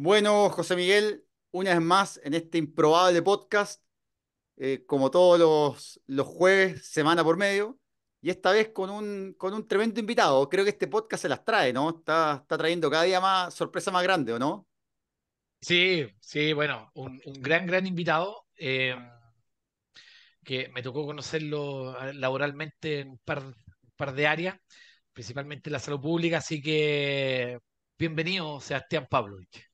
Bueno, José Miguel, una vez más en este improbable podcast, eh, como todos los, jueves, semana por medio, y esta vez con un, con un tremendo invitado. Creo que este podcast se las trae, ¿no? Está, trayendo cada día más sorpresa más grande, ¿o no? Sí, sí, bueno, un, gran, gran invitado. Em, que me tocó conocerlo laboralmente en un par, un par de áreas, principalmente en la salud pública, así que bienvenido, Sebastián Pavlovich.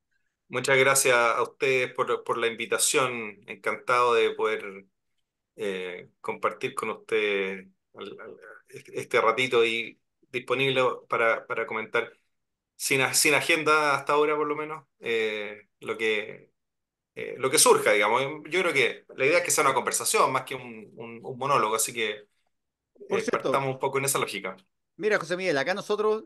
Muchas gracias a ustedes por, la invitación. Encantado de poder eh, compartir con ustedes este ratito y disponible para, para comentar sin, sin agenda hasta ahora por lo menos eh, lo que eh, lo que surja digamos yo creo que la idea es que sea una conversación más que un, monólogo así que partamos un poco en esa lógica mira José Miguel acá nosotros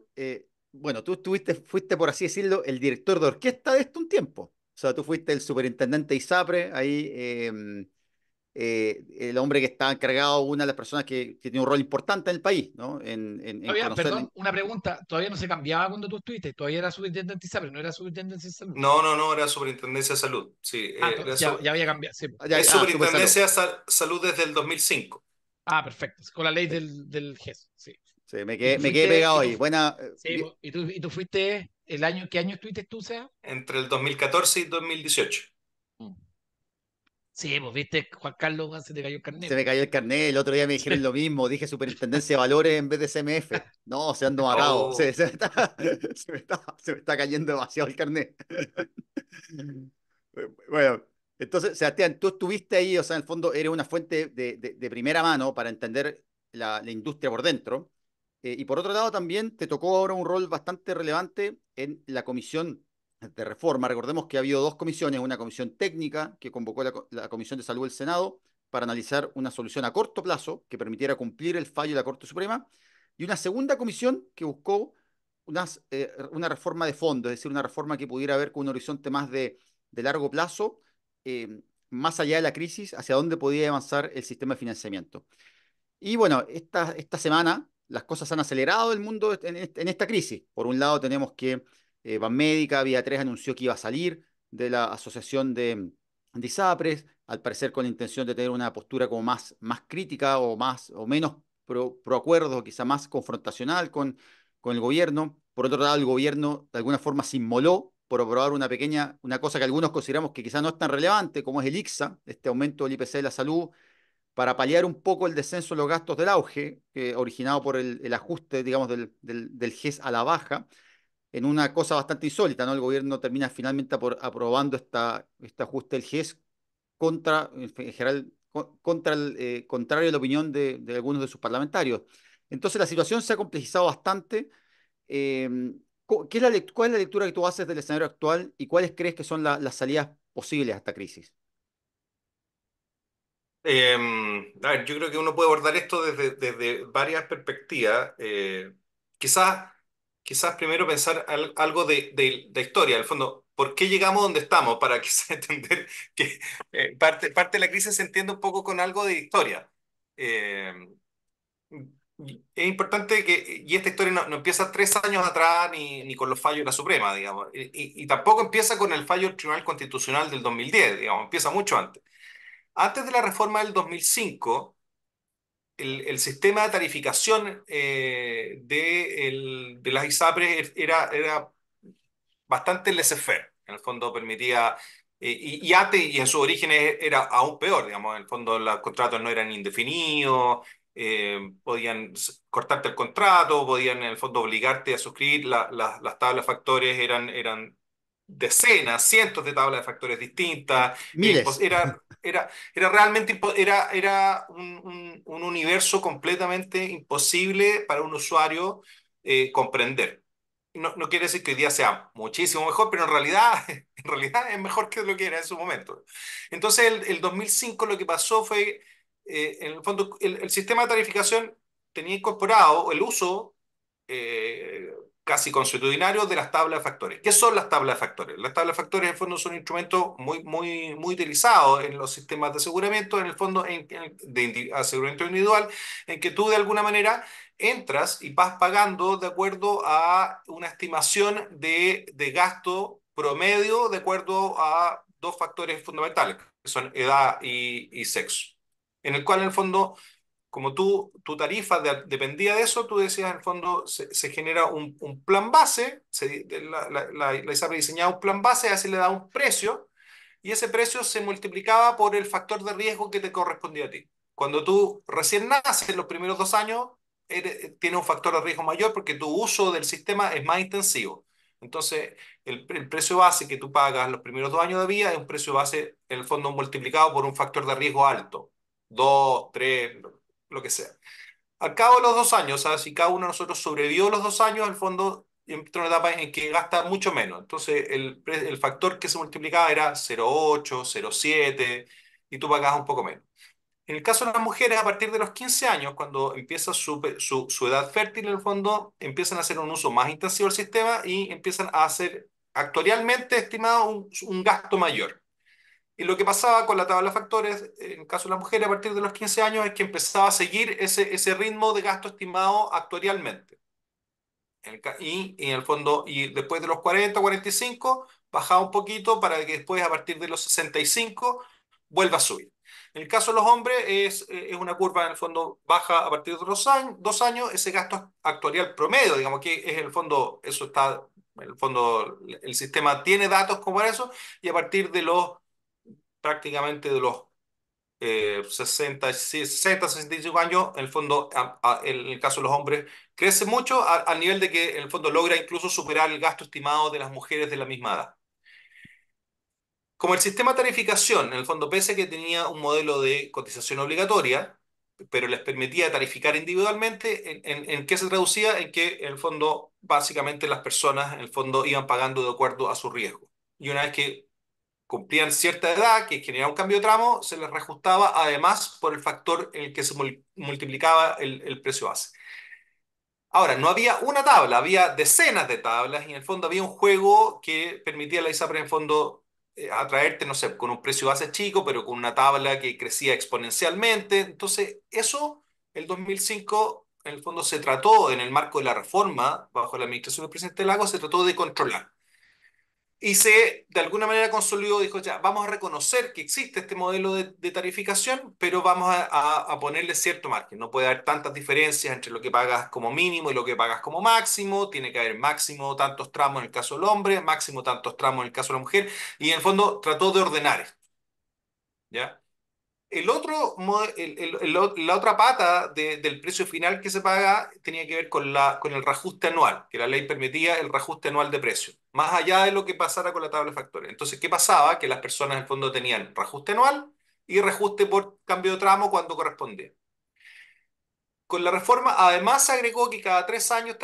bueno, tú estuviste, fuiste, por así decirlo, el director de orquesta de esto un tiempo. O sea, tú fuiste el superintendente ISAPRE, ahí em, eh, el hombre que está encargado, una de las personas que, tiene un rol importante en el país, ¿no? En, Perdón, una pregunta, ¿todavía no se cambiaba cuando tú estuviste? ¿Todavía era superintendente ISAPRE, no era superintendencia de salud? No, no, no, era superintendencia de salud, sí. Eh, ah, ya, había cambiado, pues. Ya, es superintendencia de salud. salud desde el 2005. Ah, perfecto, con la ley del, del GES, sí. Sí, me quedé, me quedé pegado ahí. Buena. Eh, sí, ¿y tú, fuiste el año, ¿qué año estuviste tú, Sea? Entre el 2014 y 2018. Mm. Sí, pues viste, Juan Carlos, ah, se te cayó el carnet. Se me cayó el carnet, el otro día me dijeron lo mismo, dije superintendencia de valores en vez de CMF. No, se ando oh. Se, me está, cayendo demasiado el carnet. Bueno, entonces, Sebastián, tú estuviste ahí, o sea, en el fondo eres una fuente de, primera mano para entender la industria por dentro. Eh, y por otro lado, también te tocó ahora un rol bastante relevante en la comisión de reforma. Recordemos que ha habido dos comisiones, una comisión técnica que convocó la, Comisión de Salud del Senado para analizar una solución a corto plazo que permitiera cumplir el fallo de la Corte Suprema, y una segunda comisión que buscó unas, eh, una reforma de fondo, es decir, una reforma que pudiera ver con un horizonte más de, largo plazo, eh, más allá de la crisis, hacia dónde podía avanzar el sistema de financiamiento. Y bueno, esta, esta semana las cosas han acelerado el mundo en, esta crisis. Por un lado tenemos que eh, Médica, Vía 3 anunció que iba a salir de la asociación de, Disapres, al parecer con la intención de tener una postura como más, más crítica o, más, o menos pro, acuerdos quizá más confrontacional con, con el gobierno. Por otro lado, el gobierno de alguna forma se inmoló por aprobar una pequeña, una cosa que algunos consideramos que quizá no es tan relevante, como es el ICSA, este aumento del IPC de la salud, para paliar un poco el descenso en los gastos del auge, originado por el, ajuste, digamos, del, del, GES a la baja, en una cosa bastante insólita, ¿no? El gobierno termina finalmente por aprobando esta, este ajuste del GES contra, en general, contra el, eh, contrario a la opinión de, algunos de sus parlamentarios. Entonces la situación se ha complejizado bastante. Em, la, ¿Cuál es la lectura que tú haces del escenario actual y cuáles crees que son las salidas posibles a esta crisis? Em, yo creo que uno puede abordar esto desde, desde varias perspectivas. Eh, quizás, quizás primero pensar algo de, de, historia, al fondo, ¿por qué llegamos donde estamos? Para que se entender que eh, parte, parte de la crisis se entiende un poco con algo de historia. Em, es importante que, y esta historia no, no, empieza tres años atrás ni, ni con los fallos de la Suprema, digamos, y, y, y tampoco empieza con el fallo del Tribunal Constitucional del 2010, digamos, empieza mucho antes. Antes de la reforma del 2005, el, el sistema de tarificación eh, de, el, de, las ISAPRES er, era, era bastante laissez-faire. En el fondo permitía eh, y, y, antes, y en sus orígenes era aún peor, digamos, en el fondo los contratos no eran indefinidos, eh, podían cortarte el contrato, podían en el fondo obligarte a suscribir, las tablas factores eran, eran decenas, cientos de tablas de factores distintas. Era, era, realmente era, era un, universo completamente imposible para un usuario eh, comprender. No, quiere decir que hoy día sea muchísimo mejor, pero en realidad, en realidad es mejor que lo que era en su momento. Entonces, el, el 2005 lo que pasó fue, eh, en el fondo, el, sistema de tarificación tenía incorporado el uso eh, casi consuetudinario de las tablas de factores. ¿Qué son las tablas de factores? Las tablas de factores en el fondo son instrumento muy, muy, muy utilizado en los sistemas de aseguramiento, en el fondo en, de aseguramiento individual, en que tú de alguna manera entras y vas pagando de acuerdo a una estimación de, de gasto promedio de acuerdo a dos factores fundamentales, que son edad y, y sexo, en el cual en el fondo como tú, tu tarifa dependía de eso, tú decías en el fondo se, genera un, plan base, se, la, la, la, diseñaba un plan base, así le da un precio, y ese precio se multiplicaba por el factor de riesgo que te correspondía a ti. Cuando tú recién naces, los primeros dos años, tiene un factor de riesgo mayor porque tu uso del sistema es más intensivo. Entonces, el, precio base que tú pagas los primeros dos años de vida es un precio base, en el fondo, multiplicado por un factor de riesgo alto. Dos, tres, lo que sea. Al cabo de los dos años, si cada uno de nosotros sobrevivió los dos años, al fondo entra una etapa en que gasta mucho menos. Entonces, el, factor que se multiplicaba era 0,8, 0,7, y tú pagabas un poco menos. En el caso de las mujeres, a partir de los 15 años, cuando empieza su, edad fértil, en el fondo, empiezan a hacer un uso más intensivo del sistema y empiezan a hacer, actualmente estimado, un gasto mayor. Y lo que pasaba con la tabla de factores, en el caso de la mujer, a partir de los 15 años, es que empezaba a seguir ese, ese ritmo de gasto estimado actuarialmente. y, en el fondo, y después de los 40, 45, bajaba un poquito para que después, a partir de los 65, vuelva a subir. En el caso de los hombres, es, es una curva, en el fondo, baja a partir de los años, dos años, ese gasto actuarial promedio, digamos que es el fondo, eso está, en el fondo, el sistema tiene datos como eso, y a partir de los prácticamente de los 60, eh, 65 años, en el fondo, en el caso de los hombres, crece mucho al nivel de que el fondo logra incluso superar el gasto estimado de las mujeres de la misma edad. Como el sistema de tarificación, en el fondo, pese a que tenía un modelo de cotización obligatoria, pero les permitía tarificar individualmente, ¿en, qué se traducía? En que, el fondo, básicamente las personas, en el fondo, iban pagando de acuerdo a su riesgo. Y una vez que cumplían cierta edad, que generaba un cambio de tramo, se les reajustaba además por el factor en el que se multiplicaba el, precio base. Ahora, no había una tabla, había decenas de tablas y en el fondo había un juego que permitía a la ISAPRE en el fondo eh, atraerte, no sé, con un precio base chico, pero con una tabla que crecía exponencialmente. Entonces, eso, el 2005, en el fondo se trató, en el marco de la reforma, bajo la administración del presidente Lago, se trató de controlar y se de alguna manera consolidó, dijo ya, vamos a reconocer que existe este modelo de, tarificación, pero vamos a, a, ponerle cierto margen. No puede haber tantas diferencias entre lo que pagas como mínimo y lo que pagas como máximo, tiene que haber máximo tantos tramos en el caso del hombre, máximo tantos tramos en el caso de la mujer, y en el fondo trató de ordenar esto. ¿Ya? otro, la otra pata del precio final que se paga tenía que ver con, la, con el reajuste anual, que la ley permitía el reajuste anual de precio, más allá de lo que pasara con la tabla de factores. Entonces, ¿qué pasaba? Que las personas en el fondo tenían reajuste anual y reajuste por cambio de tramo cuando correspondía. Con la reforma, además se agregó que cada tres años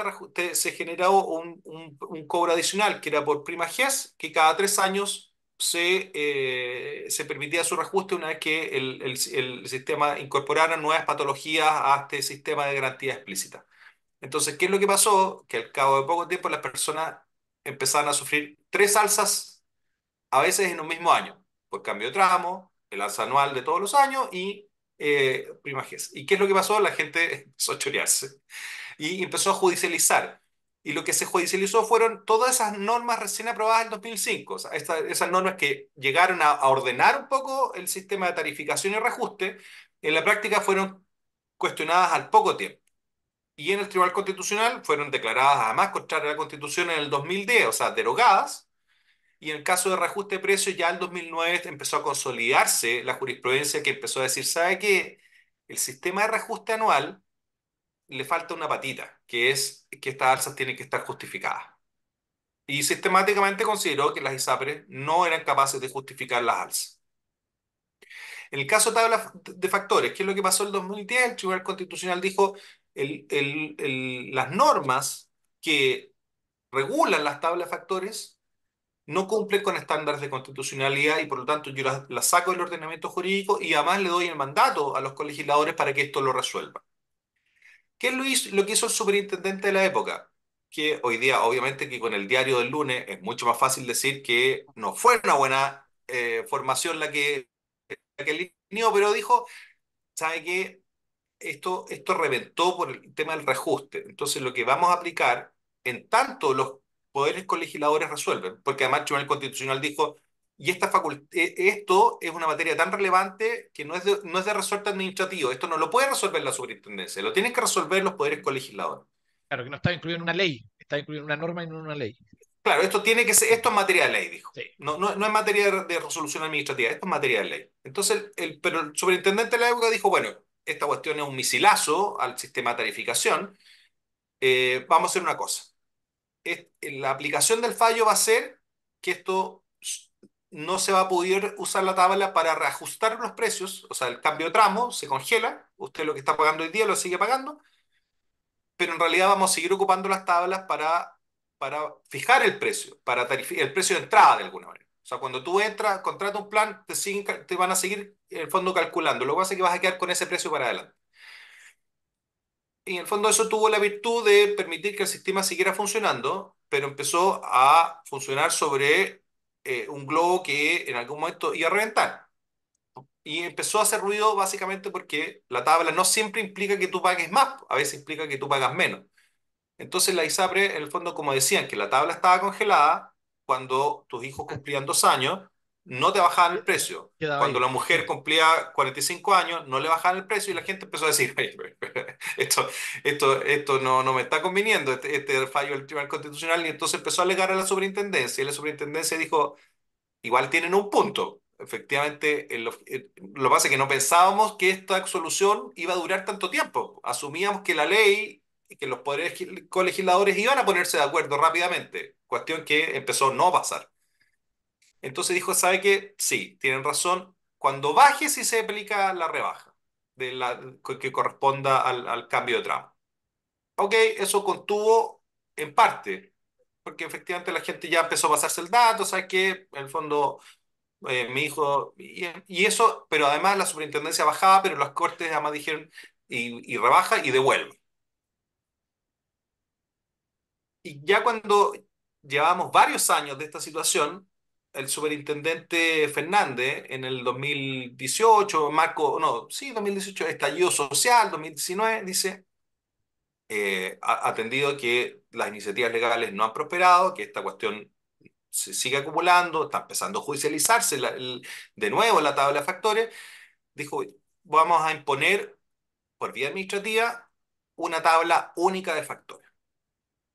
se generaba un, un, cobro adicional, que era por prima GES, que cada tres años se, eh, se permitía su reajuste una vez que el, sistema incorporara nuevas patologías a este sistema de garantía explícita. Entonces, ¿qué es lo que pasó? Que al cabo de poco tiempo las personas empezaron a sufrir tres alzas, a veces en un mismo año, por cambio de tramo, el alza anual de todos los años y eh, ¿Y qué es lo que pasó? La gente empezó a y empezó a judicializar y lo que se judicializó fueron todas esas normas recién aprobadas en 2005, o sea, esas normas que llegaron a, ordenar un poco el sistema de tarificación y reajuste, en la práctica fueron cuestionadas al poco tiempo. Y en el Tribunal Constitucional fueron declaradas además contrarias a la Constitución en el 2010, o sea, derogadas. Y en el caso de reajuste de precios, ya en el 2009 empezó a consolidarse la jurisprudencia que empezó a decir, ¿sabe qué? El sistema de reajuste anual le falta una patita, que es que estas alzas tienen que estar justificadas. Y sistemáticamente consideró que las ISAPRES no eran capaces de justificar las alzas. En el caso de tabla de factores, ¿qué es lo que pasó en el 2010? El Tribunal Constitucional dijo el, el, las normas que regulan las tablas de factores no cumplen con estándares de constitucionalidad y por lo tanto yo las, las saco del ordenamiento jurídico y además le doy el mandato a los colegisladores para que esto lo resuelva. ¿Qué es lo, que hizo el superintendente de la época? Que hoy día, obviamente, que con el diario del lunes es mucho más fácil decir que no fue una buena eh, formación la que, la que pero dijo, ¿sabe qué? Esto, esto reventó por el tema del reajuste. Entonces, lo que vamos a aplicar, en tanto los poderes colegisladores resuelven, porque además el Tribunal Constitucional dijo, y esta e, esto es una materia tan relevante que no es, de, no es de resorte administrativo. Esto no lo puede resolver la superintendencia, lo tienen que resolver los poderes colegisladores. Claro, que no está incluido en una ley, está incluido en una norma y no en una ley. Claro, esto tiene que ser, esto es materia de ley, dijo. No, no, es materia de resolución administrativa, esto es materia de ley. Entonces, el, pero el superintendente de la época dijo, bueno, esta cuestión es un misilazo al sistema de tarificación, eh, vamos a hacer una cosa. Es, la aplicación del fallo va a ser que esto no se va a poder usar la tabla para reajustar los precios, o sea, el cambio de tramo se congela, usted lo que está pagando hoy día lo sigue pagando, pero en realidad vamos a seguir ocupando las tablas para, para fijar el precio, para el precio de entrada de alguna manera. O sea, cuando tú entras, contratas un plan, te, te van a seguir en el fondo calculando. Lo que pasa es que vas a quedar con ese precio para adelante. Y en el fondo eso tuvo la virtud de permitir que el sistema siguiera funcionando, pero empezó a funcionar sobre eh, un globo que en algún momento iba a reventar. Y empezó a hacer ruido básicamente porque la tabla no siempre implica que tú pagues más, a veces implica que tú pagas menos. Entonces la ISAPRE, en el fondo, como decían, que la tabla estaba congelada cuando tus hijos cumplían dos años, no te bajaban el precio. Cuando la mujer cumplía 45 años, no le bajaban el precio y la gente empezó a decir, esto, esto, esto no, no me está conviniendo, este, este, fallo del Tribunal Constitucional, y entonces empezó a alegar a la superintendencia, y la superintendencia dijo, igual tienen un punto. Efectivamente, lo que pasa es que no pensábamos que esta solución iba a durar tanto tiempo. Asumíamos que la ley y que los poderes colegisladores iban a ponerse de acuerdo rápidamente, cuestión que empezó no pasar. Entonces dijo, ¿sabe qué? Sí, tienen razón. Cuando baje sí se aplica la rebaja que corresponda al, cambio de tramo. Ok, eso contuvo en parte, porque efectivamente la gente ya empezó a pasarse el dato, ¿sabes qué? En el fondo eh, mi hijo, y, eso, pero además la superintendencia bajaba, pero las cortes además dijeron, y, y, rebaja y devuelve. Y ya cuando llevamos varios años de esta situación, el superintendente Fernández en el 2018, marco, no, sí, 2018, estallido social, 2019, dice, eh, ha atendido que las iniciativas legales no han prosperado, que esta cuestión se sigue acumulando, está empezando a judicializarse de nuevo la tabla de factores, dijo, vamos a imponer por vía administrativa una tabla única de factores.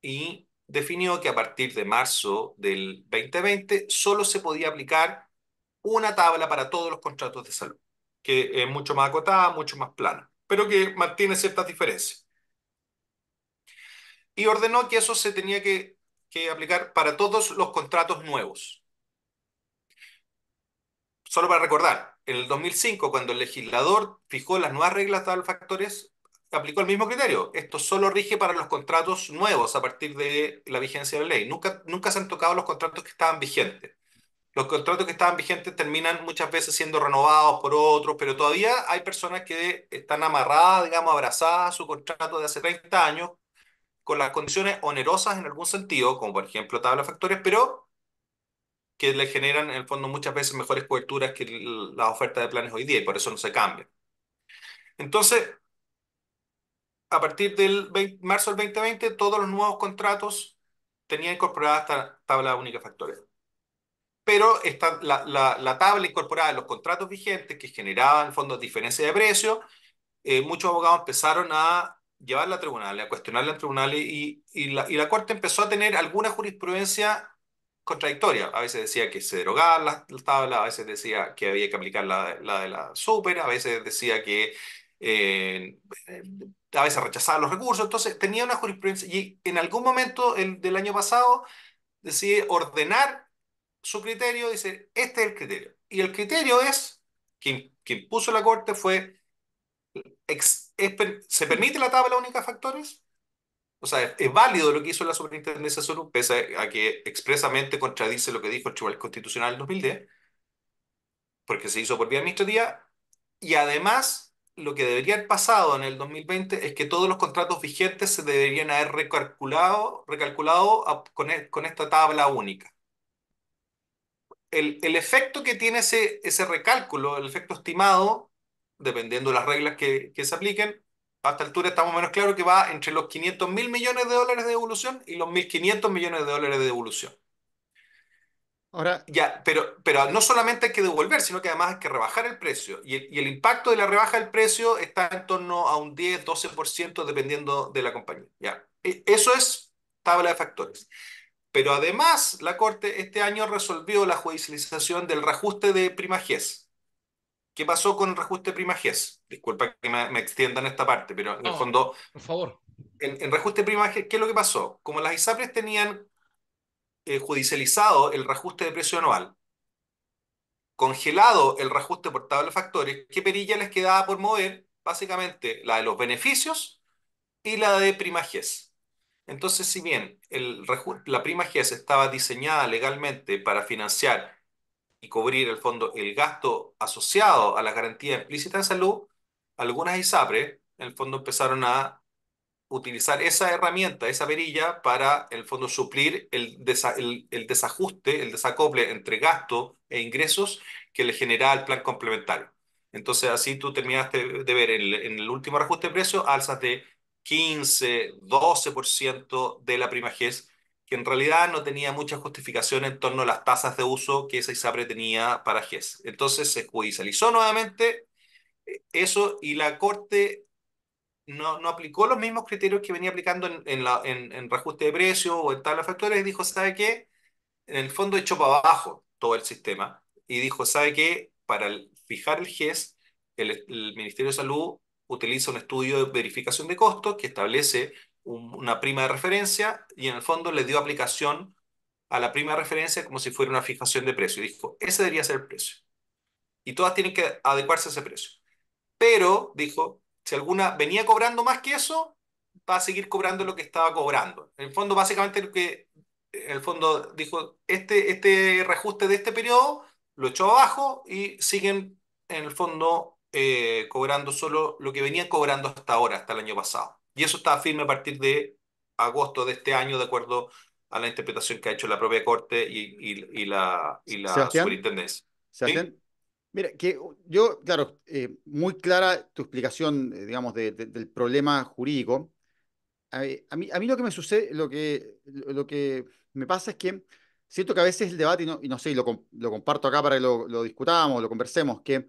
Y definió que a partir de marzo del 2020 solo se podía aplicar una tabla para todos los contratos de salud, que es mucho más acotada, mucho más plana, pero que mantiene ciertas diferencias. Y ordenó que eso se tenía que, aplicar para todos los contratos nuevos. Solo para recordar, en el 2005, cuando el legislador fijó las nuevas reglas de los factores, aplicó el mismo criterio. Esto solo rige para los contratos nuevos a partir de la vigencia de la ley. Nunca, nunca se han tocado los contratos que estaban vigentes. Los contratos que estaban vigentes terminan muchas veces siendo renovados por otros, pero todavía hay personas que están amarradas, digamos, abrazadas a su contrato de hace 30 años, con las condiciones onerosas en algún sentido, como por ejemplo tabla de factores, pero que le generan en el fondo muchas veces mejores coberturas que las ofertas de planes hoy día y por eso no se cambia. Entonces, a partir del marzo del 2020, todos los nuevos contratos tenían incorporada esta tabla única factorial factores. Pero esta, la, la, la, tabla incorporada de los contratos vigentes que generaban fondos de diferencia de precio, eh, muchos abogados empezaron a llevarla a tribunales, a cuestionarla en tribunales y, y, la, y la Corte empezó a tener alguna jurisprudencia contradictoria. A veces decía que se derogaba la tabla, a veces decía que había que aplicar la, la de la super, a veces decía que a veces rechazaba los recursos, entonces tenía una jurisprudencia y en algún momento el, del año pasado decide ordenar su criterio, dice, este es el criterio. Y el criterio es, quien, quien puso la corte fue, ¿se permite la tabla única de factores? O sea, es, válido lo que hizo la Superintendencia de Salud, pese a, que expresamente contradice lo que dijo el Tribunal Constitucional en 2010, porque se hizo por vía administrativa, y además lo que debería haber pasado en el 2020 es que todos los contratos vigentes se deberían haber recalculado, recalculado e, con, esta tabla única. El, efecto que tiene ese, recálculo, el efecto estimado, dependiendo de las reglas que, se apliquen, hasta esta altura estamos menos claro que va entre los 500 mil millones de dólares de devolución y los 1.500 millones de dólares de devolución. Ahora, ya, pero, pero no solamente hay que devolver, sino que además hay que rebajar el precio. Y el, impacto de la rebaja del precio está en torno a un 10, 12% dependiendo de la compañía. Ya. E, eso es tabla de factores. Pero además, la Corte este año resolvió la judicialización del reajuste de primajes. ¿Qué pasó con el reajuste de primajes? Disculpa que me, extienda en esta parte, pero en el fondo. Por favor. En, reajuste de e ¿qué es lo que pasó? Como las ISAPRES tenían eh, judicializado el reajuste de precio anual, congelado el reajuste por tabla de factores, ¿qué perilla les quedaba por mover? Básicamente la de los beneficios y la de prima e Entonces, si bien el, la prima GES estaba diseñada legalmente para financiar y cubrir el fondo el gasto asociado a la garantía implícita de salud, algunas ISAPRE en el fondo empezaron a utilizar esa herramienta, esa perilla, para en el fondo suplir el, el, desajuste, el desacople entre gasto e ingresos que le genera el plan complementario. Entonces, así tú terminaste de ver en, el último reajuste de precios alzas de 15, 12% de la prima GES que en realidad no tenía mucha justificación en torno a las tasas de uso que esa ISAPRE tenía para GES. Entonces se judicializó nuevamente eh, eso y la Corte no, aplicó los mismos criterios que venía aplicando en, en, reajuste de precios o en tablas factores y dijo, ¿sabe qué? En el fondo echó para abajo todo el sistema y dijo, ¿sabe qué? Para fijar el GES, el, Ministerio de Salud utiliza un estudio de verificación de costos que establece una prima de referencia y en el fondo le dio aplicación a la prima de referencia como si fuera una fijación de precio. Y dijo, ese debería ser el precio. Y todas tienen que adecuarse a ese precio. Pero, dijo, si alguna venía cobrando más que eso, va a seguir cobrando lo que estaba cobrando. En el fondo, básicamente, lo que el fondo dijo, este, este reajuste de este periodo lo echó abajo y siguen, en el fondo, eh, cobrando solo lo que venían cobrando hasta ahora, hasta el año pasado. Y eso está firme a partir de agosto de este año, de acuerdo a la interpretación que ha hecho la propia Corte y, la, y la superintendencia. Mira, que uh, yo, claro, eh, muy clara tu explicación, eh, digamos, del problema jurídico. Eh, a, mí, a mí lo que me sucede, lo que, lo que me pasa es que siento que a veces el debate, y no, sé, lo, lo, comparto acá para que lo, discutamos, lo conversemos, que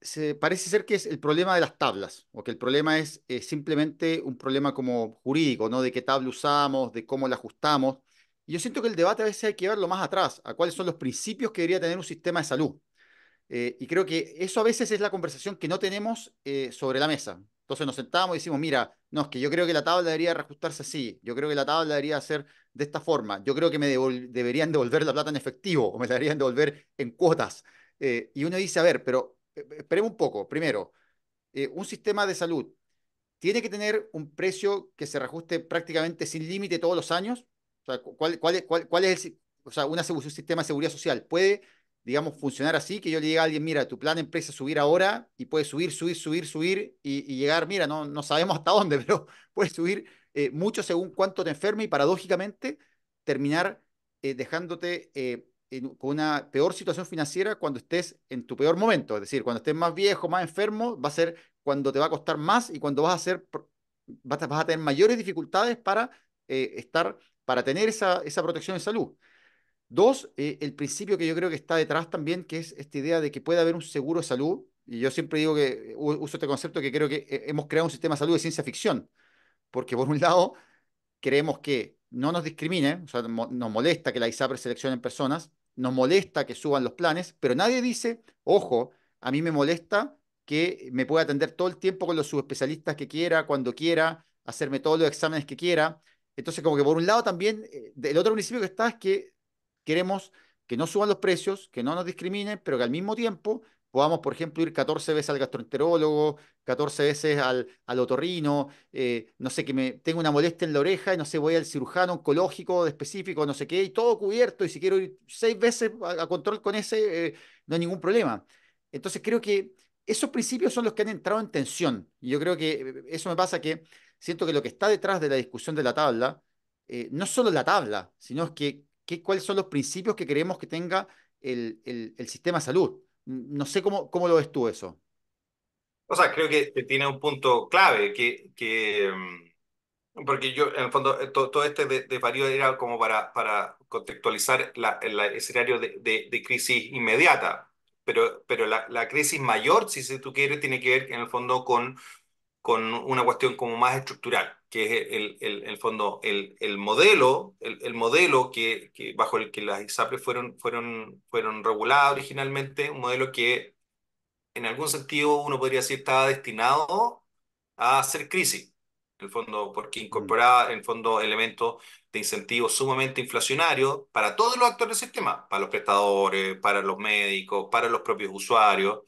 se, parece ser que es el problema de las tablas, o que el problema es simplemente un problema como jurídico, ¿no? De qué tabla usamos, de cómo la ajustamos. Y yo siento que el debate a veces hay que verlo más atrás, a cuáles son los principios que debería tener un sistema de salud eh, y creo que eso a veces es la conversación que no tenemos eh, sobre la mesa. Entonces nos sentamos y decimos, mira, no, es que yo creo que la tabla debería reajustarse así, yo creo que la tabla debería ser de esta forma, yo creo que me deberían devolver la plata en efectivo o me la deberían devolver en cuotas. Eh, y uno dice, a ver, pero esperemos un poco. Primero, un sistema de salud tiene que tener un precio que se reajuste prácticamente sin límite todos los años. O sea, ¿cuál, cuál, cuál, es el, o sea, una, un sistema de seguridad social puede digamos, funcionar así, que yo le diga a alguien, mira, tu plan de empresa es subir ahora y puedes subir, subir, subir, subir y, llegar, mira, no, no sabemos hasta dónde, pero puedes subir eh, mucho según cuánto te enferme y paradójicamente terminar eh, dejándote eh, con una peor situación financiera cuando estés en tu peor momento. Es decir, cuando estés más viejo, más enfermo, va a ser cuando te va a costar más y cuando vas a, ser, vas a, vas a tener mayores dificultades para estar, para tener esa, esa protección de salud. Dos, eh, el principio que yo creo que está detrás también, que es esta idea de que puede haber un seguro de salud, y yo siempre digo que uso este concepto que creo que eh, hemos creado un sistema de salud de ciencia ficción, porque por un lado creemos que no nos discrimine, o sea, nos molesta que la ISAPRE seleccionen personas, nos molesta que suban los planes, pero nadie dice, ojo, a mí me molesta que me pueda atender todo el tiempo con los subespecialistas que quiera, cuando quiera, hacerme todos los exámenes que quiera. Entonces, como que por un lado también, eh, el otro principio que está es que Queremos que no suban los precios, que no nos discriminen, pero que al mismo tiempo podamos, por ejemplo, ir 14 veces al gastroenterólogo, 14 veces al, otorrino, eh, no sé, que me tengo una molestia en la oreja y no sé, voy al cirujano oncológico de específico, no sé qué, y todo cubierto, y si quiero ir seis veces a, control con ese, eh, no hay ningún problema. Entonces creo que esos principios son los que han entrado en tensión, y yo creo que eh, eso me pasa que siento que lo que está detrás de la discusión de la tabla, no solo la tabla, sino es que qué, cuáles son los principios que queremos que tenga el, el, sistema de salud. No sé cómo, cómo lo ves tú eso. O sea, creo que tiene un punto clave, que, que mm, porque yo, en el fondo, eh, todo, este de, de era como para, para contextualizar el escenario de, de, crisis inmediata, pero, pero la, la, crisis mayor, si tú quieres, tiene que ver, en el fondo, con con una cuestión como más estructural, que es el, el, fondo, el, el modelo, el, modelo que, bajo el que las ISAPRES fueron, fueron, fueron reguladas originalmente, un modelo que en algún sentido uno podría decir estaba destinado a hacer crisis, el fondo, porque mm. incorporaba el fondo elementos de incentivos sumamente inflacionarios para todos los actores del sistema, para los prestadores, para los médicos, para los propios usuarios,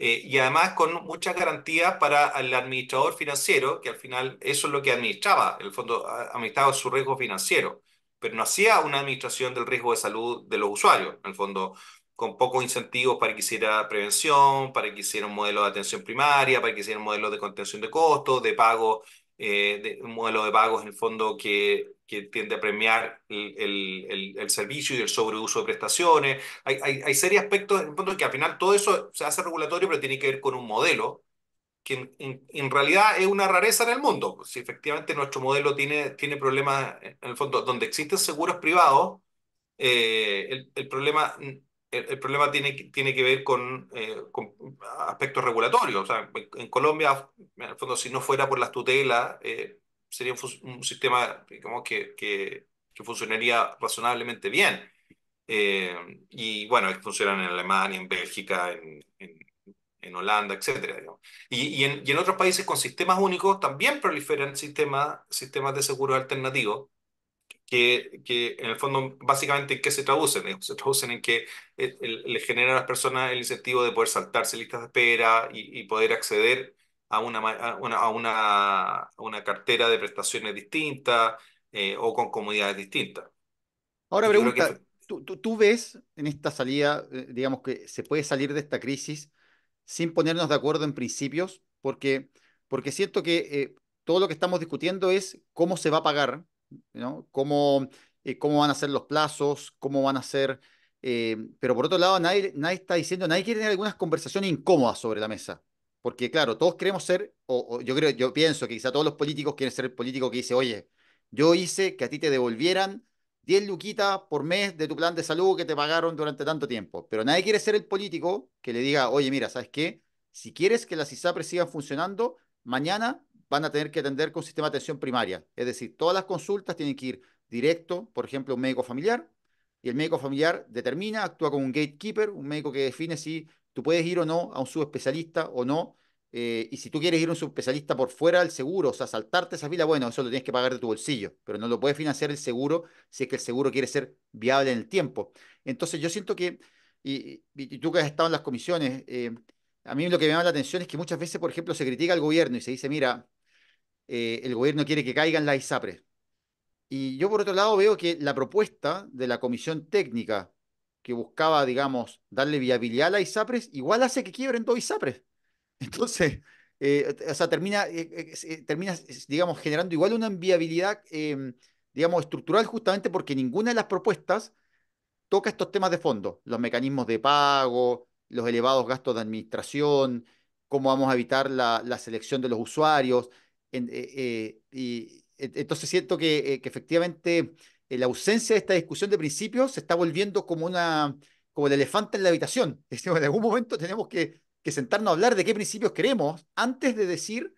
eh, y además con muchas garantías para el administrador financiero, que al final eso es lo que administraba, el fondo administraba su riesgo financiero, pero no hacía una administración del riesgo de salud de los usuarios, en el fondo con pocos incentivos para que hiciera prevención, para que hiciera un modelo de atención primaria, para que hiciera un modelo de contención de costos, de pago eh, un modelo de pagos en el fondo que, tiende a premiar el, servicio y el sobreuso de prestaciones. Hay, hay, serie aspectos en el fondo que al final todo eso se hace regulatorio, pero tiene que ver con un modelo que en, realidad es una rareza en el mundo. Si efectivamente nuestro modelo tiene, tiene problemas, en el fondo, donde existen seguros privados, eh, el, el, problema el, problema tiene, tiene que ver con, eh, aspectos regulatorios. en, Colombia, fondo, si no fuera por las tutelas, eh, sería un, sistema que, funcionaría razonablemente bien. Eh, y bueno, funcionan en Alemania, en Bélgica, en, en, Holanda, etc. Y, en, otros países con sistemas únicos también proliferan sistemas, sistemas de seguros alternativos que, en el fondo básicamente en qué se traducen. Se traducen en que eh, le genera a las personas el incentivo de poder saltarse listas de espera y, poder acceder a una, a una, una, cartera de prestaciones distintas eh, o con comodidades distintas. Ahora pregunta, ¿tú, tú, ves en esta salida, eh, digamos que se puede salir de esta crisis sin ponernos de acuerdo en principios? Porque, porque siento que todo lo que estamos discutiendo es cómo se va a pagar, ¿no? Cómo, eh, cómo van a ser los plazos, cómo van a ser... Eh? pero por otro lado, nadie, nadie está diciendo, nadie quiere tener algunas conversaciones incómodas sobre la mesa. Porque claro, todos queremos ser, o, yo creo, yo pienso que quizá todos los políticos quieren ser el político que dice, oye, yo hice que a ti te devolvieran 10 luquitas por mes de tu plan de salud que te pagaron durante tanto tiempo. Pero nadie quiere ser el político que le diga, oye, mira, ¿sabes qué? Si quieres que las ISAPRES sigan funcionando, mañana van a tener que atender con sistema de atención primaria. Es decir, todas las consultas tienen que ir directo, por ejemplo, un médico familiar, y el médico familiar determina, actúa como un gatekeeper, un médico que define si tú puedes ir o no a un subespecialista o no, eh, y si tú quieres ir a un subespecialista por fuera del seguro, o sea, saltarte esa fila, bueno, eso lo tienes que pagar de tu bolsillo, pero no lo puede financiar el seguro si es que el seguro quiere ser viable en el tiempo. Entonces yo siento que, y, tú que has estado en las comisiones, eh, a mí lo que me llama la atención es que muchas veces, por ejemplo, se critica al gobierno y se dice, mira, eh, el gobierno quiere que caigan las ISAPRES. Y yo por otro lado veo que la propuesta de la comisión técnica que buscaba, digamos, darle viabilidad a las ISAPRES, igual hace que quiebren dos ISAPRES. Entonces, eh, o sea, termina, eh, termina, digamos, generando igual una inviabilidad, em, digamos, estructural justamente porque ninguna de las propuestas toca estos temas de fondo, los mecanismos de pago, los elevados gastos de administración, cómo vamos a evitar la selección de los usuarios, eh, eh, entonces siento que, eh, efectivamente la ausencia de esta discusión de principios se está volviendo como una como el elefante en la habitación. en algún momento tenemos que, sentarnos a hablar de qué principios queremos antes de decir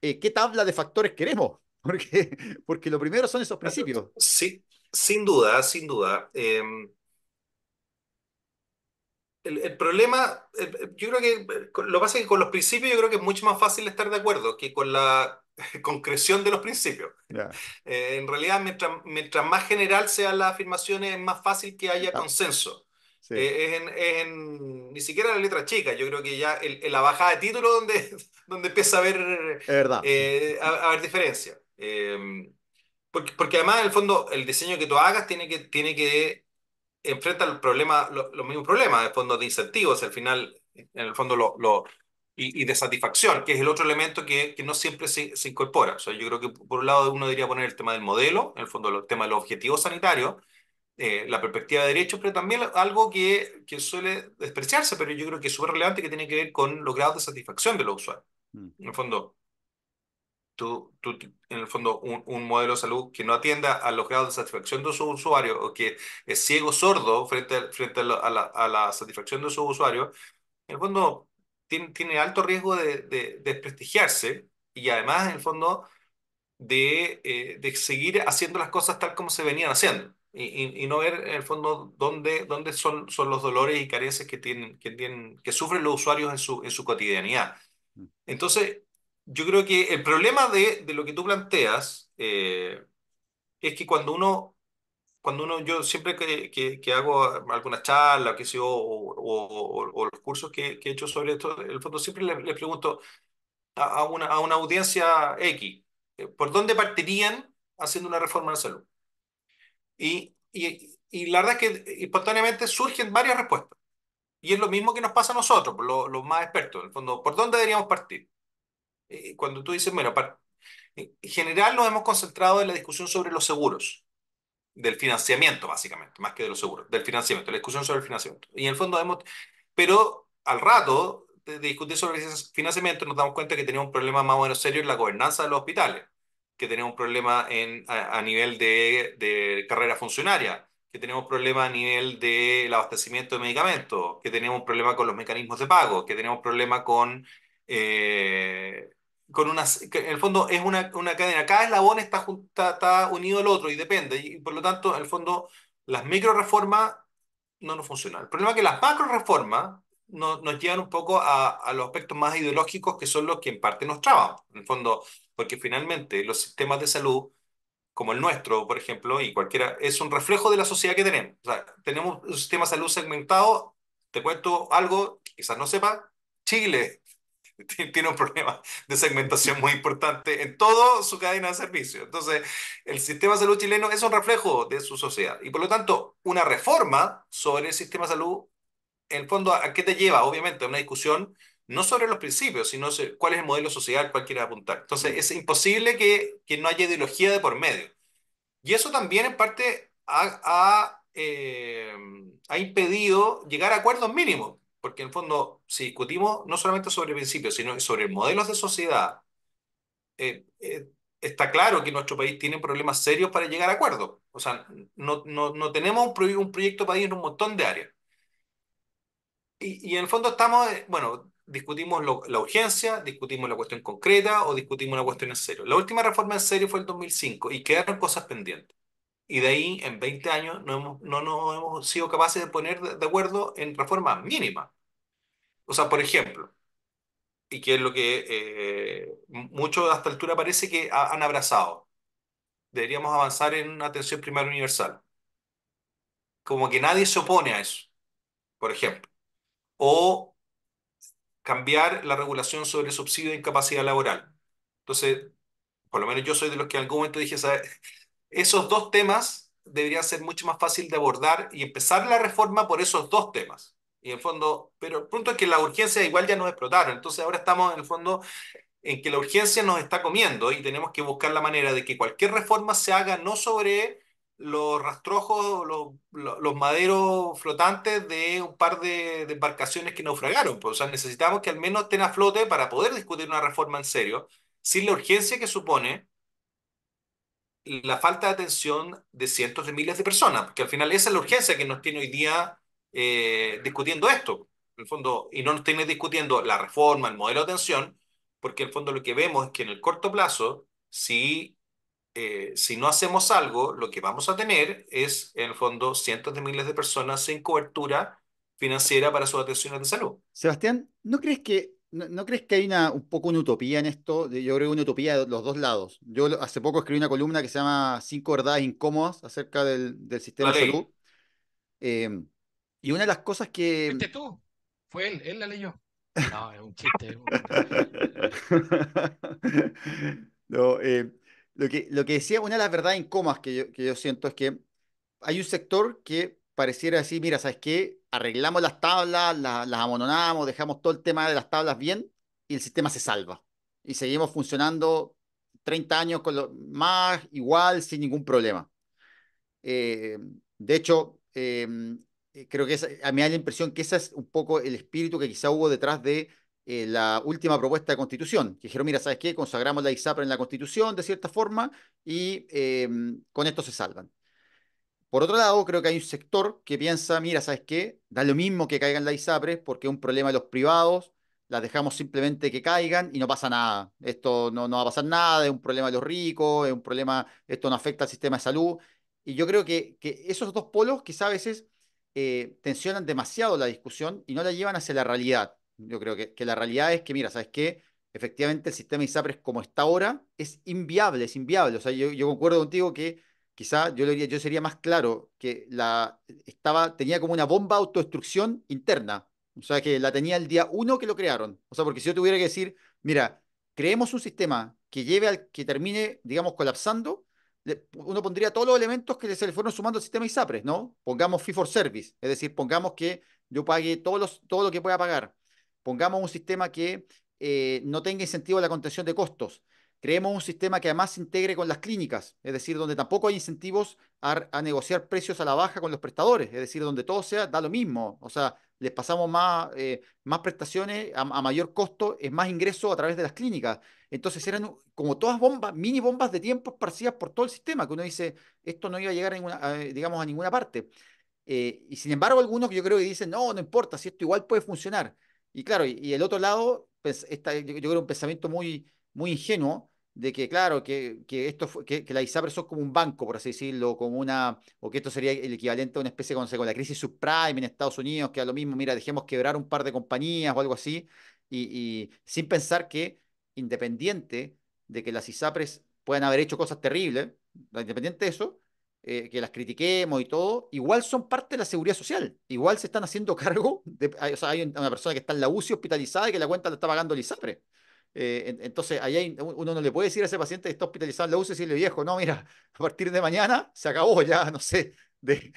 qué tabla de factores queremos, porque, porque lo primero son esos principios. Sí, sin duda, sin duda. Em, el, problema, yo creo que lo que pasa es que con los principios yo creo que es mucho más fácil estar de acuerdo que con la, concreción de los principios. Eh, en realidad, mientras, más general sean las afirmaciones, es más fácil que haya ah, consenso. Eh, en, ni siquiera la letra chica, yo creo que ya en, la bajada de título donde, donde empieza a haber, eh, a, haber diferencia. Em, porque, porque, además, en el fondo, el diseño que tú hagas tiene que, tiene que enfrentar los, problemas, los, mismos problemas, de fondo de incentivos. Al final, en el fondo, lo, y, de satisfacción, que es el otro elemento que, que no siempre se, se, incorpora. O sea, yo creo que por un lado uno diría poner el tema del modelo, en el fondo el tema del los objetivos sanitarios, eh, la perspectiva de derechos, pero también algo que, que suele despreciarse, pero yo creo que es súper relevante, que tiene que ver con los grados de satisfacción de los usuarios. Mm. En el fondo, tú, tú, en el fondo un, modelo de salud que no atienda a los grados de satisfacción de sus usuarios o que es ciego sordo frente, frente la, a la, a la satisfacción de sus usuarios, en el fondo tiene, alto riesgo de, desprestigiarse y además, en el fondo, eh, de, seguir haciendo las cosas tal como se venían haciendo y, no ver, en el fondo, dónde, dónde son, son, los dolores y carencias que, tienen, que, sufren los usuarios en su, en su cotidianidad. Mm. Entonces, yo creo que el problema de, lo que tú planteas eh, es que cuando uno cuando uno, yo siempre que, hago alguna charla, que o, los cursos que, he hecho sobre esto, el fondo siempre les, pregunto a, una, a una audiencia X, eh, ¿por dónde partirían haciendo una reforma de salud? Y, la verdad es que espontáneamente surgen varias respuestas. Y es lo mismo que nos pasa a nosotros, los, los más expertos, en el fondo, ¿por dónde deberíamos partir? Eh, cuando tú dices, bueno, eh, en general nos hemos concentrado en la discusión sobre los seguros del financiamiento, básicamente, más que de los seguros, del financiamiento, la discusión sobre el financiamiento. Y en el fondo hemos, pero al rato de discutir sobre el financiamiento nos damos cuenta que tenemos un problema más o menos serio en la gobernanza de los hospitales, que tenemos un problema en, a, nivel de, carrera funcionaria, que tenemos un problema a nivel del abastecimiento de medicamentos, que tenemos un problema con los mecanismos de pago, que tenemos un problema con... Eh, con una en el fondo es una, una cadena, cada eslabón está, está, unido al otro y depende, y por lo tanto, en el fondo, las micro reformas no nos funcionan. El problema es que las macro reformas no, nos llevan un poco a, a, los aspectos más ideológicos que son los que en parte nos traban, en el fondo, porque finalmente los sistemas de salud, como el nuestro, por ejemplo, y cualquiera, es un reflejo de la sociedad que tenemos. sea, tenemos un sistema de salud segmentado, te cuento algo, quizás no sepa, Chile tiene un problema de segmentación muy importante en toda su cadena de servicio. Entonces, el sistema de salud chileno es un reflejo de su sociedad. Y por lo tanto, una reforma sobre el sistema de salud, en el fondo, ¿a qué te lleva? Obviamente, a una discusión no sobre los principios, sino cuál es el modelo social al cual quieres apuntar. Entonces, es imposible que, que no haya ideología de por medio. Y eso también, en parte, ha eh, impedido llegar a acuerdos mínimos porque en el fondo, si discutimos no solamente sobre principios, sino sobre modelos de sociedad, eh, eh, está claro que nuestro país tiene problemas serios para llegar a acuerdos. O sea, no, tenemos un, proyecto un proyecto país en un montón de áreas. Y, y en el fondo estamos, eh, bueno, discutimos la urgencia, discutimos la cuestión concreta o discutimos la cuestión en serio. La última reforma en serio fue el 2005 y quedaron cosas pendientes y de ahí en 20 años no, no nos hemos sido capaces de poner de acuerdo en reformas mínimas. O sea, por ejemplo, y que es lo que eh, muchos a esta altura parece que han abrazado, deberíamos avanzar en una atención primaria universal. Como que nadie se opone a eso, por ejemplo. O cambiar la regulación sobre el subsidio de incapacidad laboral. Entonces, por lo menos yo soy de los que en algún momento dije, ¿sabes? esos dos temas deberían ser mucho más fácil de abordar y empezar la reforma por esos dos temas. Y en fondo, pero el punto es que la urgencia igual ya nos explotaron, entonces ahora estamos en el fondo en que la urgencia nos está comiendo y tenemos que buscar la manera de que cualquier reforma se haga no sobre los rastrojos, los, los maderos flotantes de un par de, embarcaciones que naufragaron. Pues, o necesitamos que al menos tenga a flote para poder discutir una reforma en serio, sin la urgencia que supone la falta de atención de cientos de miles de personas, porque al final esa es la urgencia que nos tiene hoy día eh, discutiendo esto, en el fondo, y no nos tiene discutiendo la reforma, el modelo de atención, porque en el fondo lo que vemos es que en el corto plazo, si, eh, si no hacemos algo, lo que vamos a tener es, en el fondo, cientos de miles de personas sin cobertura financiera para sus atenciones de salud. Sebastián, ¿no crees que ¿no, crees que hay un poco una utopía en esto? Yo creo que una utopía de los dos lados. Yo hace poco escribí una columna que se llama Cinco verdades incómodas acerca del, sistema de salud. Em, y una de las cosas que... ¿Fuiste tú? Fue él, él la leyó. No, es un chiste. no, eh, lo, que, lo que decía, una de las verdades incómodas que que yo siento es que hay un sector que pareciera decir, mira, ¿sabes qué? arreglamos las tablas, las, amononamos, dejamos todo el tema de las tablas bien y el sistema se salva. Y seguimos funcionando 30 años con lo, más, igual, sin ningún problema. Eh, de hecho, em, eh, creo que a mí me da la impresión que ese es un poco el espíritu que quizá hubo detrás de eh, la última propuesta de constitución. Que dijeron, mira, ¿sabes qué? Consagramos la ISAPRA e en la constitución de cierta forma y em, con esto se salvan. Por otro lado, creo que hay un sector que piensa, mira, ¿sabes qué? Da lo mismo que caigan las ISAPRES porque es un problema de los privados, las dejamos simplemente que caigan y no pasa nada. Esto no, va a pasar nada, es un problema de los ricos, es un problema, esto no afecta al sistema de salud. Y yo creo que, esos dos polos quizá a veces eh, tensionan demasiado la discusión y no la llevan hacia la realidad. Yo creo que, la realidad es que, mira, ¿sabes qué? Efectivamente el sistema ISAPRES como está ahora es inviable, es inviable. O sea, yo concuerdo contigo que quizá yo, sería más claro que la, estaba, tenía como una bomba autodestrucción interna. O sea, que la tenía el día uno que lo crearon. O sea, porque si yo tuviera que decir, mira, creemos un sistema que lleve al que termine, digamos, colapsando, uno pondría todos los elementos que se le fueron sumando al sistema ISAPRES, ¿no? Pongamos fee for service, es decir, pongamos que yo pague todos los, todo lo que pueda pagar. Pongamos un sistema que eh, no tenga incentivo a la contención de costos Creemos un sistema que además se integre con las clínicas, es decir, donde tampoco hay incentivos a, negociar precios a la baja con los prestadores, es decir, donde todo sea, da lo mismo. O sea, les pasamos más, eh, más prestaciones a, mayor costo, es más ingreso a través de las clínicas. Entonces eran como todas bombas, mini bombas de tiempo esparcidas por todo el sistema, que uno dice, esto no iba a llegar a ninguna, digamos, a ninguna parte. Eh, y sin embargo, algunos que yo creo que dicen, no, no importa, si esto igual puede funcionar. Y claro, y, el otro lado, pues, está, yo, yo creo un pensamiento muy, muy ingenuo, de que, claro, que, que esto que, la ISAPRE son como un banco, por así decirlo, como una, o que esto sería el equivalente a una especie de la crisis subprime en Estados Unidos, que a lo mismo, mira, dejemos quebrar un par de compañías o algo así, y, sin pensar que, independiente de que las ISAPRES puedan haber hecho cosas terribles, independiente de eso, eh, que las critiquemos y todo, igual son parte de la seguridad social, igual se están haciendo cargo, de, hay, o sea, hay una persona que está en la UCI hospitalizada y que la cuenta la está pagando el ISAPRE. Eh, entonces, allá uno no le puede decir a ese paciente que está hospitalizado en la UCI y decirle, viejo, no, mira, a partir de mañana se acabó ya, no sé,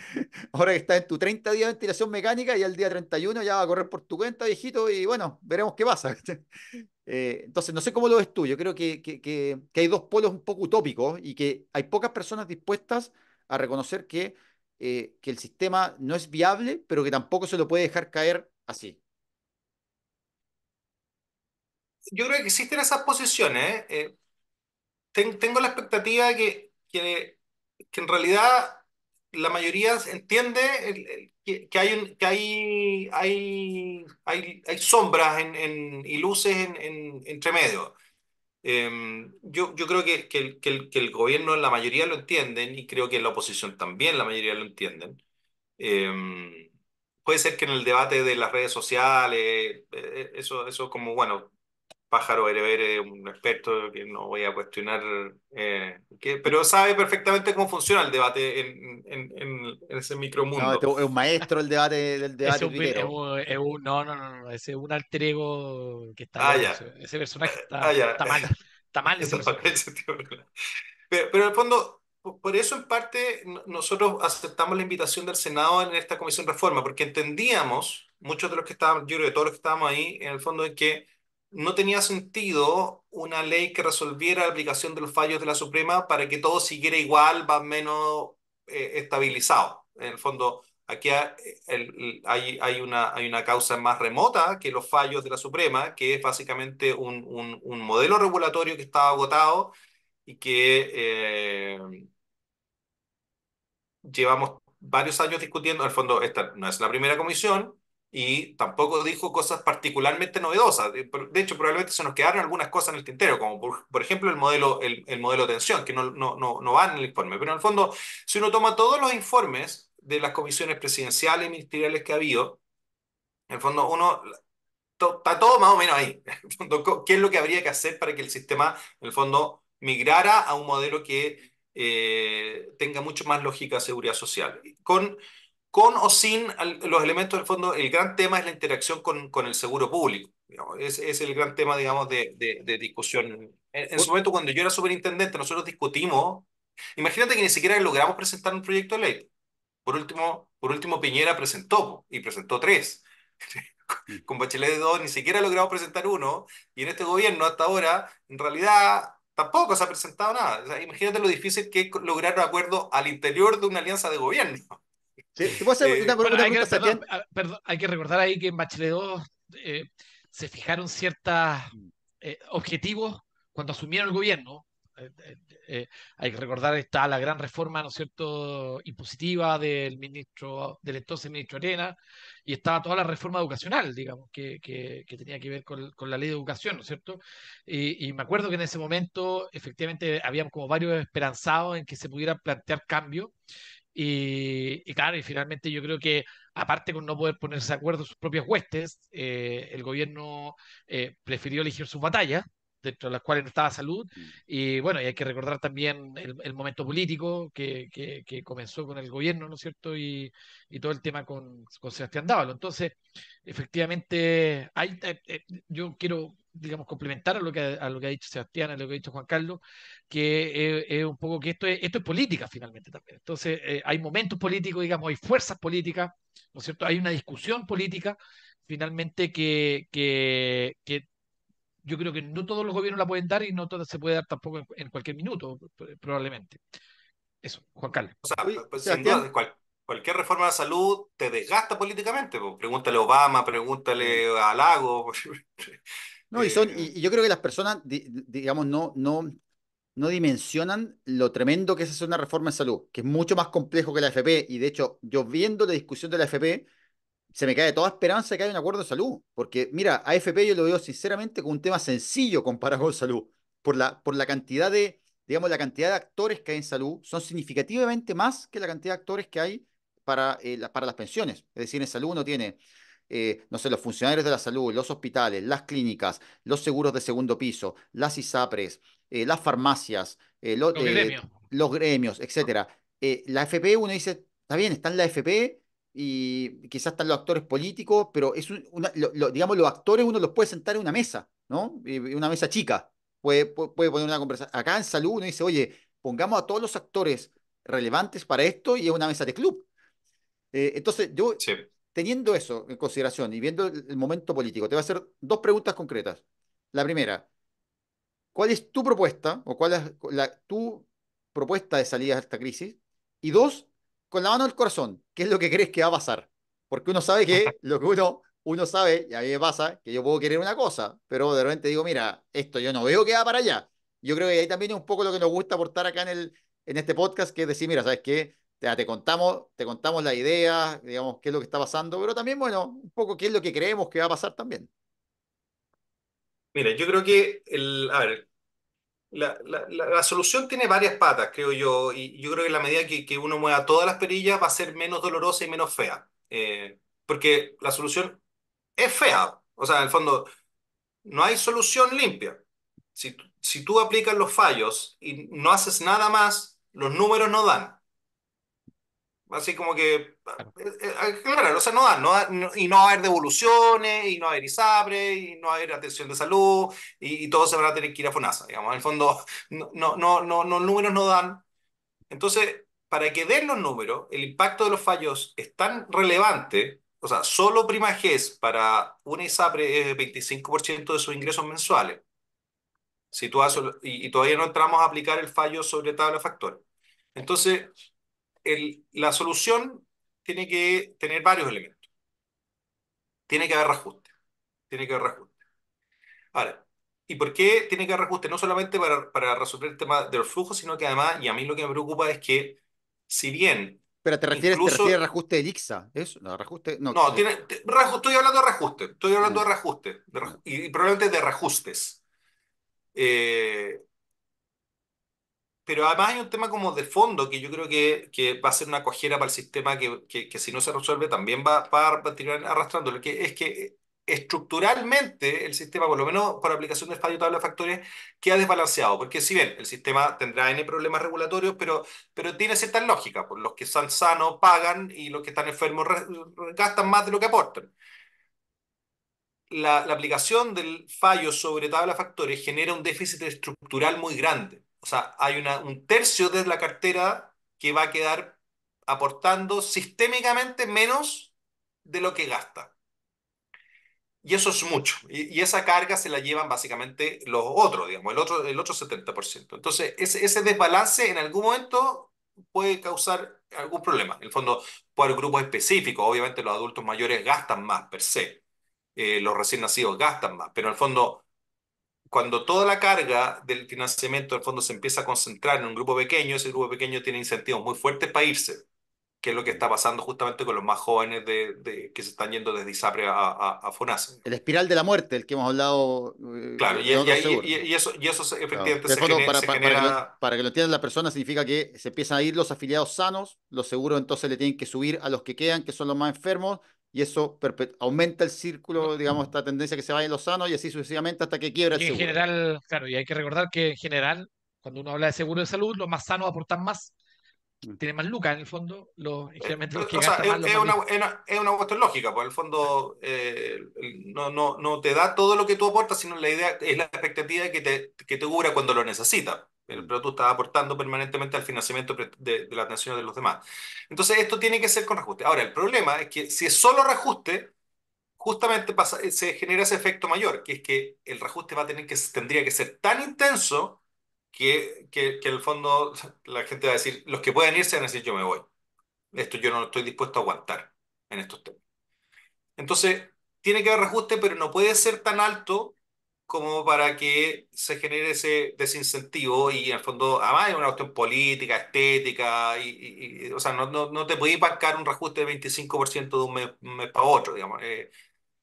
ahora que está en tu 30 días de ventilación mecánica y al día 31 ya va a correr por tu cuenta, viejito, y bueno, veremos qué pasa. Eh, entonces, no sé cómo lo ves tú, yo creo que, hay dos polos un poco utópicos y que hay pocas personas dispuestas a reconocer que, eh, que el sistema no es viable, pero que tampoco se lo puede dejar caer así yo creo que existen esas posiciones. Eh, tengo la expectativa de que, que, que, en realidad la mayoría entiende el, que, hay, que hay, hay, hay, hay sombras en, en, y luces en, entre medio. Em, yo, yo creo que, que, el, que, el, que el gobierno la mayoría lo entienden y creo que la oposición también la mayoría lo entienden. Em, puede ser que en el debate de las redes sociales, eh, eh, eso, eso como, bueno, pájaro berebere, un experto que no voy a cuestionar, eh, que, pero sabe perfectamente cómo funciona el debate en, ese micromundo. No, este es un maestro el debate del debate. Es un, es no, no, no, es un alter ego que está ah, mal, Ese personaje ah, está, mal. Está mal pero, en el fondo, por eso en parte nosotros aceptamos la invitación del Senado en esta comisión reforma, porque entendíamos, muchos de los que estaban, yo creo que todos los que estábamos ahí, en el fondo es que no tenía sentido una ley que resolviera la aplicación de los fallos de la Suprema para que todo siguiera igual, va menos eh, estabilizado. En el fondo, aquí eh, hay, una, hay una causa más remota que los fallos de la Suprema, que es básicamente un, un, modelo regulatorio que estaba agotado y que eh, llevamos varios años discutiendo. En el fondo, esta no es la primera comisión, y tampoco dijo cosas particularmente novedosas. De, hecho, probablemente se nos quedaron algunas cosas en el tintero, como por, ejemplo el modelo, el, modelo de tensión, que no, no, no, no va en el informe. Pero en el fondo, si uno toma todos los informes de las comisiones presidenciales y ministeriales que ha habido, en el fondo uno está todo más o menos ahí. ¿Qué es lo que habría que hacer para que el sistema, en el fondo, migrara a un modelo que eh, tenga mucho más lógica de seguridad social? Con con o sin los elementos del fondo, el gran tema es la interacción con, el seguro público. Es, el gran tema, digamos, de, de, discusión. En, su momento, cuando yo era superintendente, nosotros discutimos, imagínate que ni siquiera logramos presentar un proyecto de ley. Por último, por último Piñera presentó, y presentó tres. con Bachelet de dos, ni siquiera logramos presentar uno, y en este gobierno hasta ahora, en realidad, tampoco se ha presentado nada. imagínate lo difícil que es lograr un acuerdo al interior de una alianza de gobierno hay, que, recordar ahí que en Bachelet 2 eh, se fijaron ciertos eh, objetivos cuando asumieron el gobierno. Eh, hay que recordar está la gran reforma, ¿no es cierto?, impositiva del ministro, del entonces ministro Arena, y estaba toda la reforma educacional, digamos, que, tenía que ver con, la ley de educación, ¿no es cierto? Y, me acuerdo que en ese momento, efectivamente, habíamos como varios esperanzados en que se pudiera plantear cambio. Y, claro, y finalmente yo creo que, aparte con no poder ponerse de acuerdo sus propias huestes, eh, el gobierno eh, prefirió elegir sus batallas, dentro de las cuales no estaba salud. Mm. Y bueno, y hay que recordar también el, momento político que, comenzó con el gobierno, ¿no es cierto? Y, todo el tema con, con Sebastián Dávalo. Entonces, efectivamente, hay, eh, yo quiero digamos, complementar a lo que, a lo que ha dicho Sebastián, a lo que ha dicho Juan Carlos, que eh, es, un poco que esto es, esto es política finalmente también. Entonces, eh, hay momentos políticos, digamos, hay fuerzas políticas, ¿no es cierto? Hay una discusión política finalmente que, que, que yo creo que no todos los gobiernos la pueden dar y no todas se puede dar tampoco en, cualquier minuto, eh, probablemente. Eso, Juan Carlos. O sea, pues, cualquier reforma de salud te desgasta políticamente. Pues, pregúntale a Obama, pregúntale a Lago. No, y, eh, son, y, yo creo que las personas, digamos, no, no, no dimensionan lo tremendo que es hacer una reforma en salud, que es mucho más complejo que la AFP, Y de hecho, yo viendo la discusión de la AFP, se me cae toda esperanza de que haya un acuerdo de salud. Porque, mira, AFP yo lo veo sinceramente como un tema sencillo comparado con salud. Por la, por la cantidad de, digamos, la cantidad de actores que hay en salud son significativamente más que la cantidad de actores que hay para, eh, para las pensiones. Es decir, en salud uno tiene eh, no sé, los funcionarios de la salud, los hospitales, las clínicas, los seguros de segundo piso, las ISAPRES, eh, las farmacias, eh, los, gremios. etcétera. la FP uno dice, está bien, está en la FP y quizás están los actores políticos, pero es un, digamos, los actores uno los puede sentar en una mesa, ¿no? Una mesa chica. Puede, poner una conversación. Acá en salud uno dice, oye, pongamos a todos los actores relevantes para esto y es una mesa de club. entonces, yo Teniendo eso en consideración y viendo el momento político, te voy a hacer dos preguntas concretas. La primera, ¿cuál es tu propuesta o cuál es tu propuesta de salida de esta crisis? Y dos, con la mano al corazón, ¿qué es lo que crees que va a pasar? Porque uno sabe que lo que uno, uno sabe, y a mí me pasa, que yo puedo querer una cosa, pero de repente digo, mira, esto yo no veo que va para allá. Yo creo que ahí también es un poco lo que nos gusta aportar acá en, el, en este podcast, que es decir, mira, ¿sabes qué? te contamos, te contamos la idea, digamos, qué es lo que está pasando, pero también, bueno, un poco qué es lo que creemos que va a pasar también. Mira, yo creo que la, solución tiene varias patas, creo yo, y yo creo que la medida que, uno mueva todas las perillas va a ser menos dolorosa y menos fea, eh, porque la solución es fea, o sea, en el fondo, no hay solución limpia. Si, si tú aplicas los fallos y no haces nada más, los números no dan. Así como que, claro, eh, eh, eh, o sea, no dan. y no va a haber devoluciones, y no va a haber ISAPRE, y no va a haber atención de salud, y, y todos se van a tener que ir a FONASA, digamos. En el fondo, no, no, no, los números no dan. Entonces, para que den los números, el impacto de los fallos es tan relevante, o sea, solo GES para una ISAPRE es el 25% de sus ingresos mensuales. Si tú y, y todavía no entramos a aplicar el fallo sobre tabla factor factores. Entonces, la solución tiene que tener varios elementos. Tiene que haber reajuste. Tiene que haber reajuste. Ahora, ¿y por qué tiene que haber reajuste? No solamente para, para resolver el tema del flujo, sino que además, y a mí lo que me preocupa es que, si bien pero te refieres, Incluso, a reajuste de Ixa ¿eso? No, no. no estoy hablando de reajuste, estoy hablando de reajuste, y, y, probablemente de reajustes. Eh, pero además hay un tema como de fondo que yo creo que, va a ser una cojera para el sistema que, si no se resuelve también va, va a arrastrando arrastrándolo, que es que estructuralmente el sistema, por lo menos por aplicación de fallo tabla de factores, queda desbalanceado, porque si bien el sistema tendrá N problemas regulatorios, pero, pero tiene cierta lógica, por pues, los que están sanos pagan y los que están enfermos gastan más de lo que aportan. La, la aplicación del fallo sobre tabla de factores genera un déficit estructural muy grande o sea, hay un tercio de la cartera que va a quedar aportando sistémicamente menos de lo que gasta. Y eso es mucho. Y, esa carga se la llevan básicamente los otros, digamos, el otro, el otro 70%. Entonces, ese, desbalance en algún momento puede causar algún problema. En el fondo, por grupos específicos, obviamente los adultos mayores gastan más per se, eh, los recién nacidos gastan más, pero en el fondo cuando toda la carga del financiamiento del fondo se empieza a concentrar en un grupo pequeño, ese grupo pequeño tiene incentivos muy fuertes para irse, que es lo que está pasando justamente con los más jóvenes de, que se están yendo desde ISAPRE a, a, El espiral de la muerte, el que hemos hablado. Eh, claro, y, eso, eso, efectivamente se, genera, para, que, lo, para que lo entiendan las personas, significa que se empiezan a ir los afiliados sanos, los seguros entonces le tienen que subir a los que quedan, que son los más enfermos, y eso aumenta el círculo, digamos, esta tendencia que se vaya sanos y así sucesivamente hasta que quiebra el y en general, claro, y hay que recordar que en general, cuando uno habla de seguro de salud, lo más sanos aportan más, mm. tiene más lucas en el fondo, los, que o es, es, una, cuestión lógica, porque en el fondo eh, no, no, no te da todo lo que tú aportas, sino la idea es la expectativa de que te, que te cubra cuando lo necesitas el producto está aportando permanentemente al financiamiento de, la las de los demás. Entonces, esto tiene que ser con reajuste. Ahora, el problema es que si es solo reajuste, justamente eh, se genera ese efecto mayor, que es que el reajuste va a tener que, tendría que ser tan intenso que, que, en el fondo la gente va a decir, los que pueden irse van a decir, yo me voy. Esto yo no estoy dispuesto a aguantar en estos temas. Entonces, tiene que haber reajuste, pero no puede ser tan alto como para que se genere ese desincentivo y en el fondo, además es una cuestión política, estética, y, o sea, no, no, no te podías bancar un reajuste de 25% de un mes, para otro, digamos. Eh.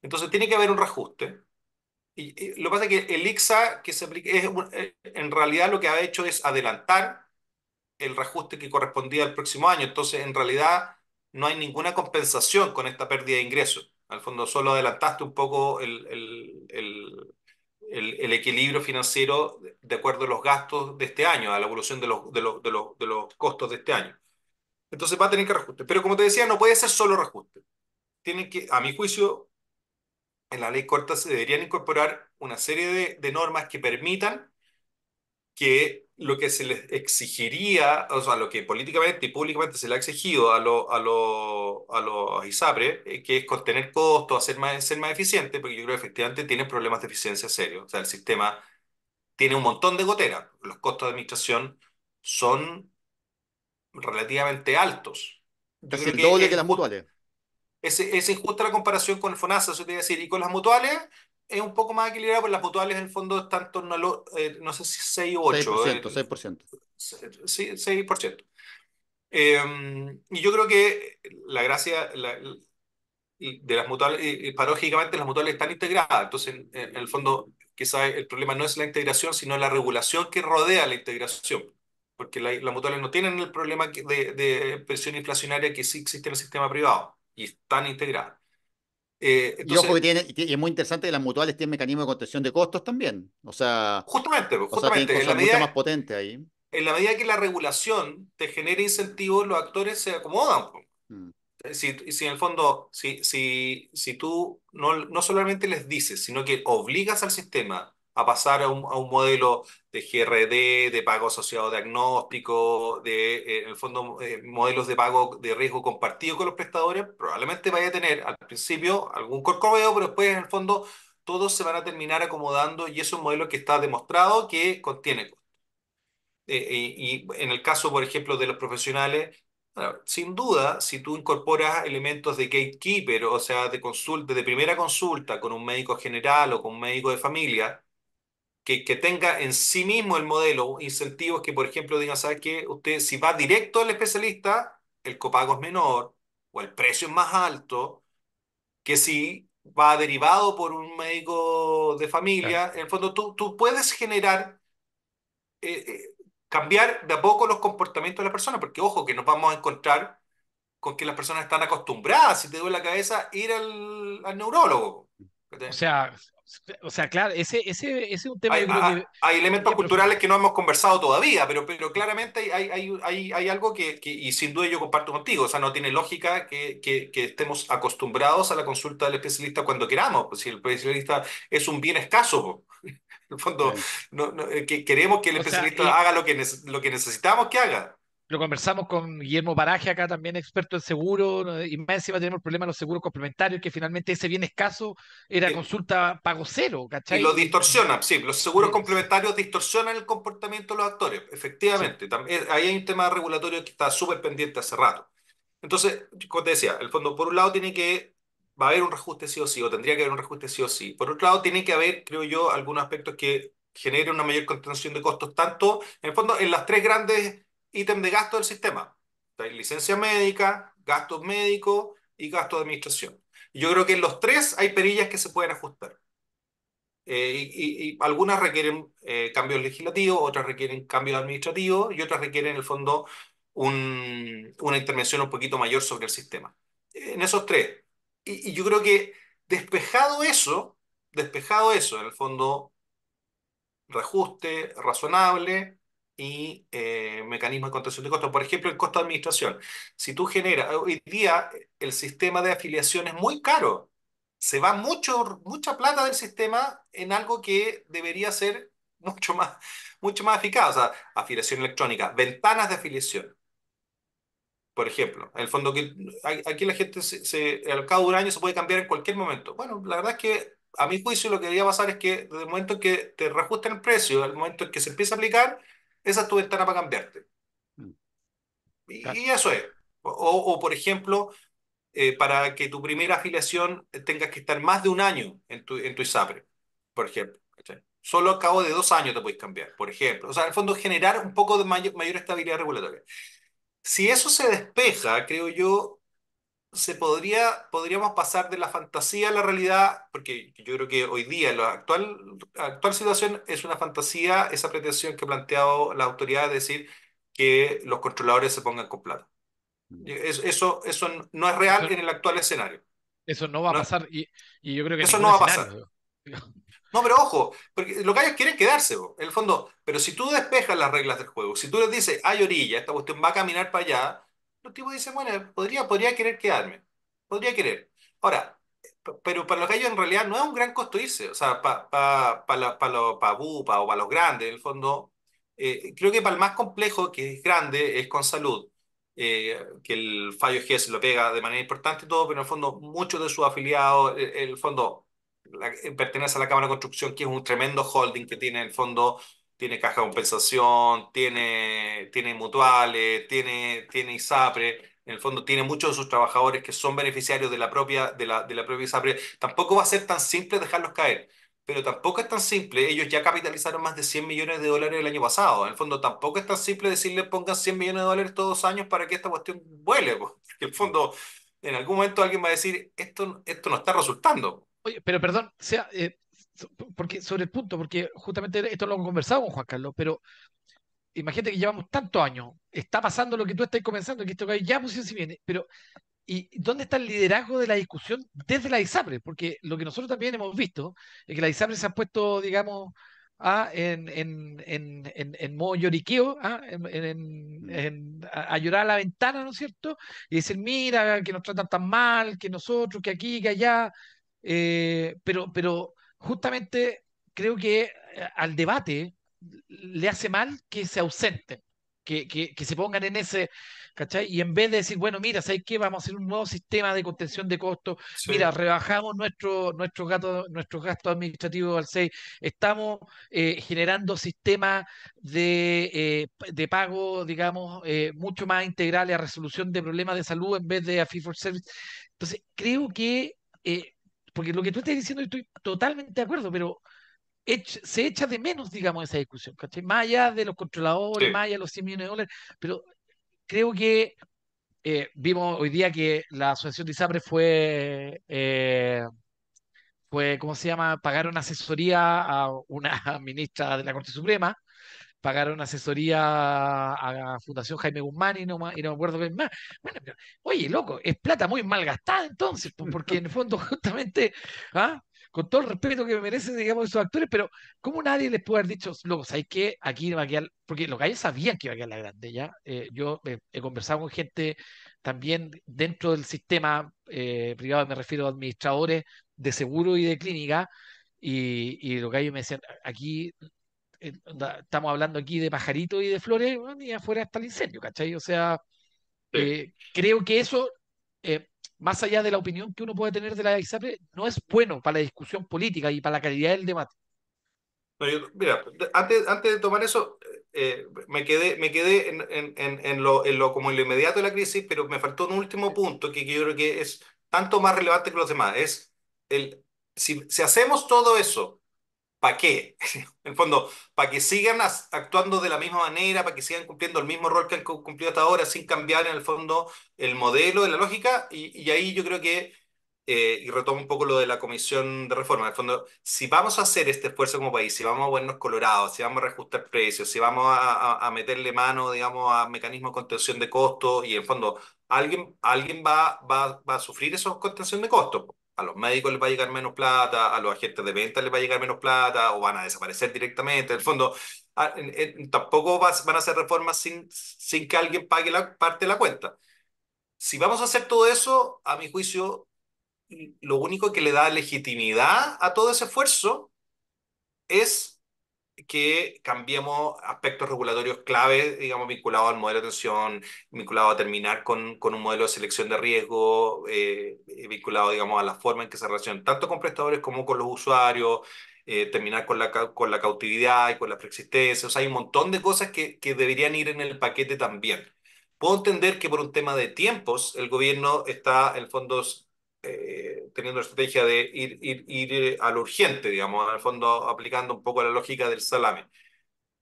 entonces tiene que haber un reajuste. Y, lo que pasa es que el Ixa que se aplica, eh, en realidad lo que ha hecho es adelantar el reajuste que correspondía al próximo año. Entonces, en realidad, no hay ninguna compensación con esta pérdida de ingresos. Al fondo, solo adelantaste un poco el, el el, equilibrio financiero de acuerdo a los gastos de este año, a la evolución de los, de, los, costos de este año. Entonces va a tener que reajuste. Pero como te decía, no puede ser solo reajuste. Tienen que, a mi juicio, en la ley corta se deberían incorporar una serie de normas que permitan que lo que se les exigiría, o sea, lo que políticamente y públicamente se le ha exigido a, los a, los ISAPRE, eh, que es contener costos, hacer más, ser más eficiente, porque yo creo que efectivamente tienen problemas de eficiencia serios. O sea, el sistema tiene un montón de goteras. Los costos de administración son relativamente altos. es doble que, las mutuales. Es, injusta la comparación con el FONASA, eso te iba a decir, y con las mutuales es un poco más equilibrado porque las mutuales en el fondo están en torno a los, eh, no sé si 6 o 8. 6%, 6%. Sí, 6%. Em, y yo creo que la gracia de las mutuales, paradójicamente las mutuales están integradas, entonces en, el fondo quizás el problema no es la integración, sino la regulación que rodea la integración porque las mutuales no tienen el problema de, de presión inflacionaria que sí existe en el sistema privado y están integradas. Eh, y que es muy interesante que las mutuales tienen mecanismos de contención de costos también. O sea, justamente, pues, justamente más potente ahí. En la medida que la regulación te genere incentivos, los actores se acomodan. Pues. Mm. Eh, y Si, en el fondo, si, si, si tú no, no solamente les dices, sino que obligas al sistema a pasar a un, modelo de GRD, de pago asociado diagnóstico, de, eh, en el fondo, eh, modelos de pago de riesgo compartido con los prestadores, probablemente vaya a tener al principio algún corcoveo, pero después, en el fondo, todos se van a terminar acomodando y es un modelo que está demostrado que contiene eh, y en el caso, por ejemplo, de los profesionales, sin duda, si tú incorporas elementos de gatekeeper, o sea, de consulta, de primera consulta con un médico general o con un médico de familia, que, tenga en sí mismo el modelo incentivos que, por ejemplo, digan, ¿sabes qué? Usted, si va directo al especialista, el copago es menor o el precio es más alto que si va derivado por un médico de familia. En el fondo, tú, tú puedes generar, eh, eh, cambiar de a poco los comportamientos de la persona, porque ojo, que nos vamos a encontrar con que las personas están acostumbradas, si te duele la cabeza, ir al, al neurólogo. O sea, o sea, claro, ese, ese, ese es un tema... Hay, elementos culturales que no hemos conversado todavía, pero, pero claramente hay, hay, hay, hay algo que, que, y sin duda yo comparto contigo, o sea, no tiene lógica que, que, estemos acostumbrados a la consulta del especialista cuando queramos, pues si el especialista es un bien escaso. En el fondo, no, no, eh, que queremos que el especialista haga lo que, lo que necesitamos que haga. Lo conversamos con Guillermo Paraje, acá también experto en seguro, y más encima tenemos el problema de los seguros complementarios, que finalmente ese bien escaso era eh, consulta pago cero, ¿cachai? Y lo distorsiona, sí, los seguros complementarios distorsionan el comportamiento de los actores, efectivamente. Eh, ahí hay un tema regulatorio que está súper pendiente hace rato. Entonces, como te decía, el fondo, por un lado, tiene que, va a haber un reajuste sí o sí, o tendría que haber un reajuste sí o sí. Por otro lado, tiene que haber, creo yo, algunos aspectos que generen una mayor contención de costos, tanto, en el fondo, en las tres grandes ítem de gasto del sistema. Hay licencia médica, gastos médicos y gastos de administración. Yo creo que en los tres hay perillas que se pueden ajustar. Eh, y, algunas requieren eh, cambios legislativos, otras requieren cambios administrativos y otras requieren, en el fondo, una intervención un poquito mayor sobre el sistema. En esos tres. Y, y, yo creo que despejado eso, despejado eso, en el fondo, reajuste, razonable, y eh, mecanismos de contención de costos. Por ejemplo, el costo de administración. Si tú generas, eh, hoy día eh, el sistema de afiliación es muy caro. Se va mucho, mucha plata del sistema en algo que debería ser mucho más, mucho más eficaz. O sea, afiliación electrónica, ventanas de afiliación. Por ejemplo, en el fondo que aquí la gente se, al cabo de un año se puede cambiar en cualquier momento. Bueno, la verdad es que a mi juicio lo que debería pasar es que desde el momento que te reajusten el precio, al momento en que se empieza a aplicar, esa es tu ventana para cambiarte. Mm. Y, eso es. O, por ejemplo, eh, para que tu primera afiliación tengas que estar más de un año en tu, en tu ISAPRE, por ejemplo. Solo a cabo de dos años te puedes cambiar, por ejemplo. O sea, en el fondo generar un poco de mayor estabilidad regulatoria. Si eso se despeja, creo yo, se podría, podríamos pasar de la fantasía a la realidad, porque yo creo que hoy día la actual, actual situación es una fantasía, esa pretensión que ha planteado la autoridad de decir que los controladores se pongan con plata. Mm. Eso, eso no es real en el actual escenario. Eso no va a pasar y, yo creo que... Eso no va a pasar. No, pero ojo, porque lo que ellos quieren quedarse, en el fondo, pero si tú despejas las reglas del juego, si tú les dices, hay orilla, esta cuestión va a caminar para allá, los tipos dicen, bueno, podría, podría querer quedarme, podría querer. Ahora, pero para los gallos en realidad no es un gran costo irse, o sea, para pa, Bupa o para los grandes, en el fondo, eh, creo que para el más complejo, que es grande, es con salud, eh, que el fallo se lo pega de manera importante y todo, pero en el fondo muchos de sus afiliados, eh, el, fondo pertenece a la Cámara de Construcción, que es un tremendo holding que tiene el fondo tiene caja de compensación, tiene, tiene mutuales, tiene, tiene ISAPRE, en el fondo tiene muchos de sus trabajadores que son beneficiarios de la propia, de la, de la propia ISAPRE. Tampoco va a ser tan simple dejarlos caer, pero tampoco es tan simple. Ellos ya capitalizaron más de 100 millones de dólares el año pasado. En el fondo tampoco es tan simple decirles pongan 100 millones de dólares todos los años para que esta cuestión vuele. Porque en el fondo en algún momento alguien va a decir esto, esto no está resultando. Oye, pero perdón, sea, eh, porque, sobre el punto, porque justamente esto lo hemos conversado con Juan Carlos, pero imagínate que llevamos tantos años, está pasando lo que tú estás comenzando, que esto que ya pues si viene, pero ¿y dónde está el liderazgo de la discusión desde la ISAPRE? Porque lo que nosotros también hemos visto es que la ISAPRE se ha puesto, digamos, ah, en, en, en, modo lloriqueo, ah, mm. a, llorar a la ventana, ¿no es cierto? Y decir, mira, que nos tratan tan mal, que nosotros, que aquí, que allá, eh, pero, pero justamente creo que eh, al debate le hace mal que se ausenten, que, se pongan en ese, ¿cachai? Y en vez de decir, bueno, mira, ¿sabes qué? Vamos a hacer un nuevo sistema de contención de costos, mira, rebajamos nuestro, nuestro, gastos nuestros gastos administrativos al 6, estamos eh, generando sistemas de, eh, pago, digamos, mucho más integrales a resolución de problemas de salud en vez de a fee for service. Entonces, creo que porque lo que tú estás diciendo estoy totalmente de acuerdo, pero se echa de menos, digamos, esa discusión, ¿cachai? Más allá de los controladores, más allá de los 100 millones de dólares, pero creo que eh, vimos hoy día que la asociación de ISAPRE fue, eh, fue, ¿cómo se llama? pagar una asesoría a una ministra de la Corte Suprema pagaron asesoría a, Fundación Jaime Guzmán y no, me acuerdo qué más. Bueno, oye, loco, es plata muy mal gastada entonces, porque en el fondo justamente, ¿ah? con todo el respeto que me merecen, digamos, esos actores, pero ¿cómo nadie les puede haber dicho, loco, ¿sabes qué? Aquí va a quedar, porque los gallos sabían que iba a quedar la grande, ¿ya? Eh, yo eh, he conversado con gente también dentro del sistema eh, privado, me refiero a administradores de seguro y de clínica, y, y los gallos me decían, aquí eh, estamos hablando aquí de pajaritos y de flores, y afuera está el incendio, ¿cachai? O sea, eh, creo que eso, eh, más allá de la opinión que uno puede tener de la ISAPRE, no es bueno para la discusión política y para la calidad del debate. mira, antes, antes de tomar eso, me quedé, me quedé en, en, en, lo, en lo como en lo inmediato de la crisis, pero me faltó un último punto que, yo creo que es tanto más relevante que los demás. Es el si, si hacemos todo eso ¿Para qué? en el fondo, para que sigan actuando de la misma manera, para que sigan cumpliendo el mismo rol que han cumplido hasta ahora, sin cambiar en el fondo el modelo, de la lógica, y, ahí yo creo que, eh, y retomo un poco lo de la comisión de reforma, en el fondo, si vamos a hacer este esfuerzo como país, si vamos a buenos colorados, si vamos a reajustar precios, si vamos a, meterle mano, digamos, a mecanismos de contención de costos, y en el fondo, alguien, alguien va, va, a sufrir esos contención de costos a los médicos les va a llegar menos plata, a los agentes de venta les va a llegar menos plata o van a desaparecer directamente. En el fondo, ah, tampoco van a hacer reformas sin, sin que alguien pague la parte de la cuenta. Si vamos a hacer todo eso, a mi juicio, lo único que le da legitimidad a todo ese esfuerzo es que cambiemos aspectos regulatorios clave, digamos, vinculados al modelo de atención, vinculado a terminar con, con un modelo de selección de riesgo, eh, eh, vinculado, digamos, a la forma en que se relacionan tanto con prestadores como con los usuarios, eh, terminar con la, con la cautividad y con la preexistencia. O sea, hay un montón de cosas que, que deberían ir en el paquete también. Puedo entender que por un tema de tiempos, el gobierno está, en fondos eh, teniendo la estrategia de ir, ir, ir eh, al urgente, digamos, al fondo aplicando un poco la lógica del salame.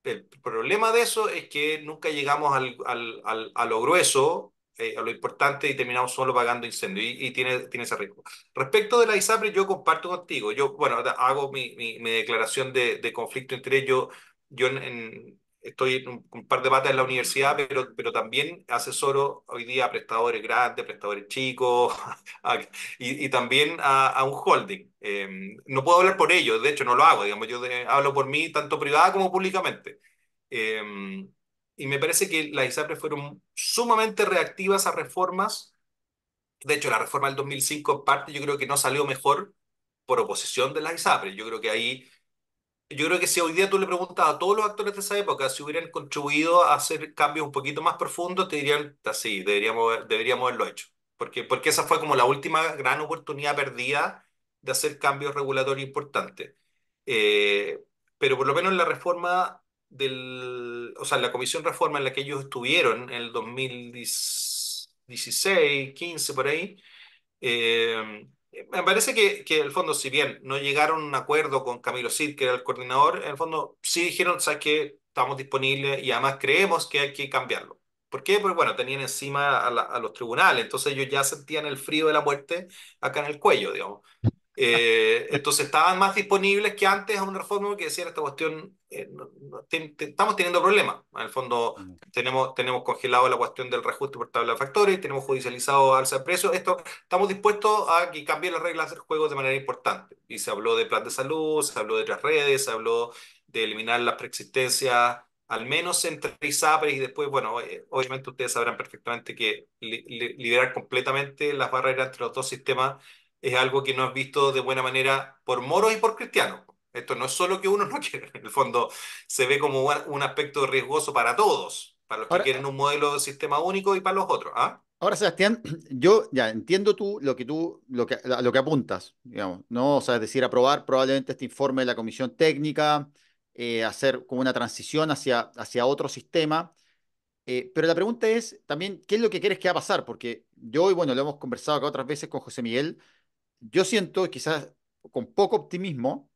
El problema de eso es que nunca llegamos al, al, al a lo grueso, eh, a lo importante y terminamos solo pagando incendio y, tiene, tiene ese riesgo. Respecto de la ISAPRE, yo comparto contigo. Yo, bueno, hago mi, mi, declaración de, de conflicto de interés. Yo, yo en estoy en un, par de patas en la universidad, pero, pero también asesoro hoy día a prestadores grandes, prestadores chicos, y, y, también a, un holding. Em, no puedo hablar por ellos, de hecho no lo hago, digamos, yo hablo por mí tanto privada como públicamente. Em, y me parece que las ISAPRES fueron sumamente reactivas a reformas. De hecho, la reforma del 2005 en parte yo creo que no salió mejor por oposición de las ISAPRES. Yo creo que ahí yo creo que si hoy día tú le preguntas a todos los actores de esa época si hubieran contribuido a hacer cambios un poquito más profundos, te dirían, ah, sí, deberíamos, deberíamos haberlo hecho. Porque, porque esa fue como la última gran oportunidad perdida de hacer cambios regulatorios importantes. Eh, pero por lo menos la reforma del, o sea, la comisión reforma en la que ellos estuvieron en el 2016, 15, por ahí, eh, eh, me parece que, el fondo, si bien no llegaron a un acuerdo con Camilo Cid, que era el coordinador, en el fondo sí dijeron, ¿sabes que Estamos disponibles y además creemos que hay que cambiarlo. ¿Por qué? Porque bueno, tenían encima a, a los tribunales, entonces ellos ya sentían el frío de la muerte acá en el cuello, digamos. Eh, entonces estaban más disponibles que antes a una reforma que decía esta cuestión, eh, estamos teniendo problemas. En el fondo mm. tenemos, tenemos congelado la cuestión del reajuste por tabla de factores, tenemos judicializado alza de precios, esto, estamos dispuestos a que cambien las reglas del juego de manera importante. Y se habló de plan de salud, se habló de otras redes, se habló de eliminar las preexistencias al menos entre ISAPRES y después, bueno, eh, obviamente ustedes sabrán perfectamente que liberar completamente las barreras entre los dos sistemas es algo que no has visto de buena manera por moros y por cristianos. Esto no es solo que uno no quiere, en el fondo se ve como un aspecto riesgoso para todos, para los que quieren un modelo de sistema único y para los otros. ¿ah? Ahora, Sebastián, yo ya entiendo tú lo que tú, lo lo que apuntas, digamos, ¿no? O sea, es decir, aprobar probablemente este informe de la comisión técnica, eh, hacer como una transición hacia, hacia otro sistema. Eh, pero la pregunta es también, ¿qué es lo que quieres que va a pasar? Porque yo, y bueno, lo hemos conversado acá otras veces con José Miguel, yo siento, quizás con poco optimismo,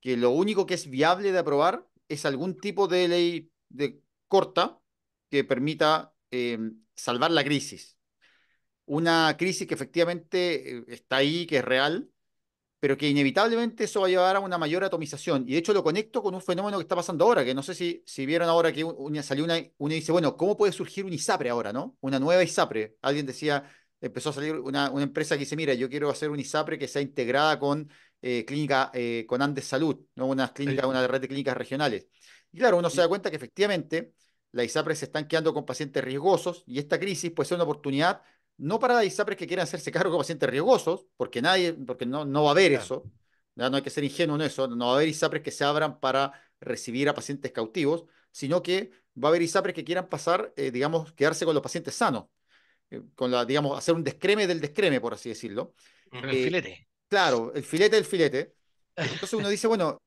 que lo único que es viable de aprobar es algún tipo de ley de corta que permita eh, salvar la crisis. Una crisis que efectivamente eh, está ahí, que es real, pero que inevitablemente eso va a llevar a una mayor atomización. Y de hecho lo conecto con un fenómeno que está pasando ahora, que no sé si, si vieron ahora que salió una, una y dice, bueno, ¿cómo puede surgir un ISAPRE ahora, no? Una nueva ISAPRE. Alguien decía, empezó a salir una, una empresa que dice, mira, yo quiero hacer un ISAPRE que sea integrada con eh, clínica, eh, con Andes Salud, ¿no? una, clínica, una red de clínicas regionales. Y claro, uno se da cuenta que efectivamente las ISAPRES se están quedando con pacientes riesgosos y esta crisis puede ser una oportunidad no para las ISAPRES que quieran hacerse cargo con pacientes riesgosos, porque nadie, porque no, no va a haber eso, ¿no? no hay que ser ingenuo en eso, no va a haber ISAPRES que se abran para recibir a pacientes cautivos, sino que va a haber ISAPRES que quieran pasar, eh, digamos, quedarse con los pacientes sanos. Eh, con la, digamos, hacer un descreme del descreme, por así decirlo. el eh, filete. Claro, el filete del filete. Entonces uno dice, bueno,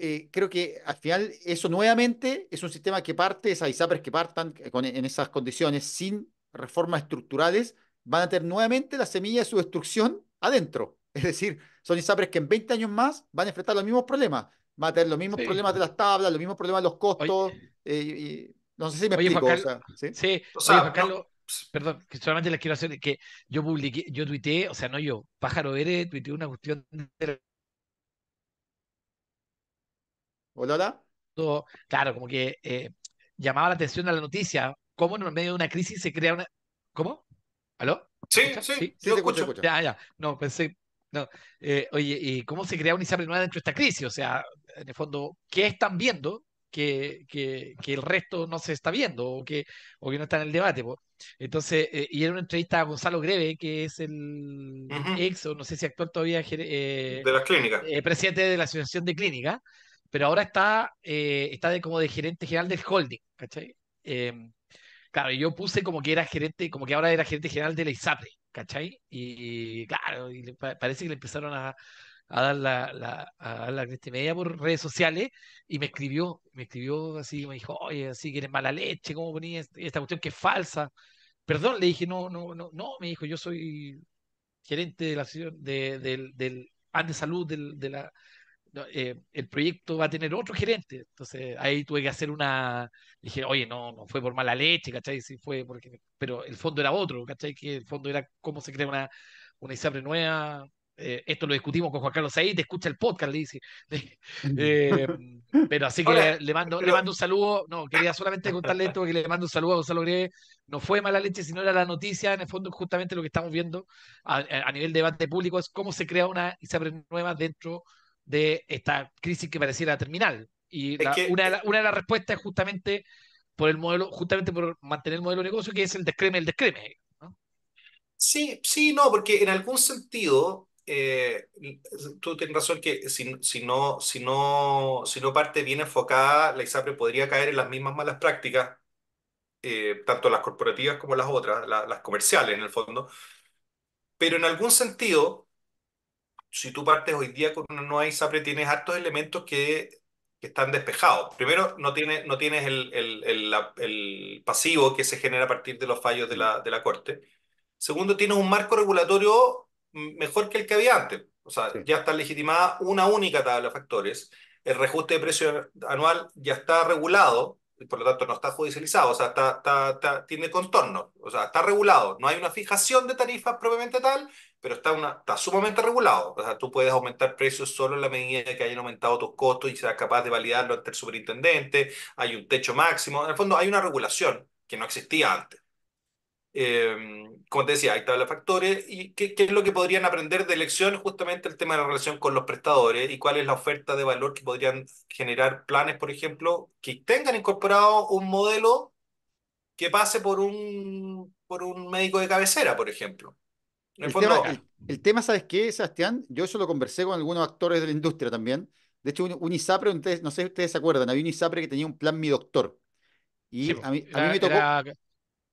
eh, creo que al final eso nuevamente es un sistema que parte, esas ISAPRES que partan con, en esas condiciones sin reformas estructurales, van a tener nuevamente la semilla de su destrucción adentro. Es decir, son ISAPRES que en 20 años más van a enfrentar los mismos problemas. Van a tener los mismos problemas de las tablas, los mismos problemas de los costos. y, no sé si me explico. ¿sí? O sea, Carlos, pues, perdón, que solamente les quiero hacer que yo publiqué, yo tuiteé, o sea, no yo, Pájaro eres, tuiteé una cuestión Hola, hola. claro, como que eh, llamaba la atención a la noticia, cómo en medio de una crisis se crea una... ¿Cómo? ¿Aló? Sí, sí, sí, escucho. Ya, ya, no, pensé... No. Eh, oye, ¿y cómo se crea una ISAPRE nuevo dentro de esta crisis? O sea, en el fondo, ¿qué están viendo que, el resto no se está viendo o que, o que no está en el debate. Entonces, eh, y era una entrevista a Gonzalo Greve, que es el ex, o no sé si actual todavía, eh, de las clínicas. Eh, presidente de la Asociación de Clínicas, pero ahora está, está como de gerente general del holding, ¿cachai? Em, claro, yo puse como que era gerente, como que ahora era gerente general de la ISAPRE, ¿cachai? Y, claro, parece que le empezaron a, a dar la, a la media por redes sociales y me escribió, me escribió así, me dijo, oye, así que eres mala leche, ¿cómo ponías este, esta cuestión que es falsa? Perdón, le dije, no, no, no, no, me dijo, yo soy gerente de la de, del, del de Salud, del, de la, eh, el proyecto va a tener otro gerente. Entonces ahí tuve que hacer una. Dije, oye, no, no fue por mala leche, ¿cachai? Sí fue porque. Pero el fondo era otro, ¿cachai? Que el fondo era cómo se crea una, una ISAPRE nueva eh, esto lo discutimos con Juan Carlos te escucha el podcast, le dice. Eh, pero así que le, mando, le mando un saludo. No, quería solamente contarle esto, que le mando un saludo a Gonzalo Grieve. No fue mala leche, sino era la noticia, en el fondo, justamente lo que estamos viendo a, nivel de debate público, es cómo se crea una y se abre nueva dentro de esta crisis que pareciera terminal. Y una, de las respuestas es justamente por el modelo, justamente por mantener el modelo de negocio, que es el descreme, el descreme. Sí, sí, no, porque en algún sentido eh, tú tienes razón que si, si, no, si, no, si no parte bien enfocada, la ISAPRE podría caer en las mismas malas prácticas, eh, tanto las corporativas como las otras, las comerciales en el fondo. Pero en algún sentido, si tú partes hoy día con una nueva ISAPRE, tienes hartos elementos que, están despejados. Primero, no, tiene, no tienes el, el, el, pasivo que se genera a partir de los fallos de la, de la Corte. Segundo, tienes un marco regulatorio mejor que el que había antes. O sea, ya está legitimada una única tabla de factores. El reajuste de precio anual ya está regulado, y por lo tanto no está judicializado, o sea, está, está, tiene contorno, o sea, está regulado. No hay una fijación de tarifas propiamente tal, pero está, una, está sumamente regulado. O sea, tú puedes aumentar precios solo en la medida que hayan aumentado tus costos y seas capaz de validarlo ante el superintendente, hay un techo máximo. En el fondo, hay una regulación que no existía antes. Em, como te decía, hay está de factores. ¿Y qué, es lo que podrían aprender de lección? Justamente el tema de la relación con los prestadores y cuál es la oferta de valor que podrían generar planes, por ejemplo, que tengan incorporado un modelo que pase por un, por un médico de cabecera, por ejemplo. El, tema, ¿sabes qué, Sebastián? Yo eso lo conversé con algunos actores de la industria también. De hecho, un, ISAPRE, no sé si ustedes se acuerdan, había un ISAPRE que tenía un plan Mi Doctor. Y a mí, me tocó.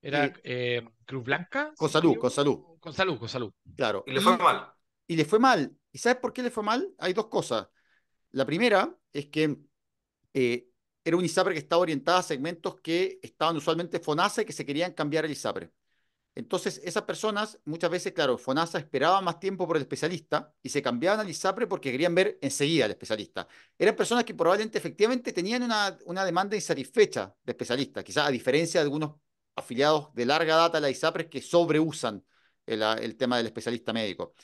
Era eh, eh, Cruz Blanca. Con salud, con salud. Con salud, con salud. Claro. Y le fue mal. Y le fue mal. ¿Y sabes por qué le fue mal? Hay dos cosas. La primera es que eh, era un ISAPRE que estaba orientado a segmentos que estaban usualmente FONASA y que se querían cambiar el ISAPRE. Entonces, esas personas, muchas veces, claro, FONASA esperaba más tiempo por el especialista y se cambiaban al ISAPRE porque querían ver enseguida al especialista. Eran personas que probablemente efectivamente tenían una, una demanda insatisfecha de especialista, quizás a diferencia de algunos afiliados de larga data a la ISAPRES e que sobreusan ah, el, tema del especialista médico.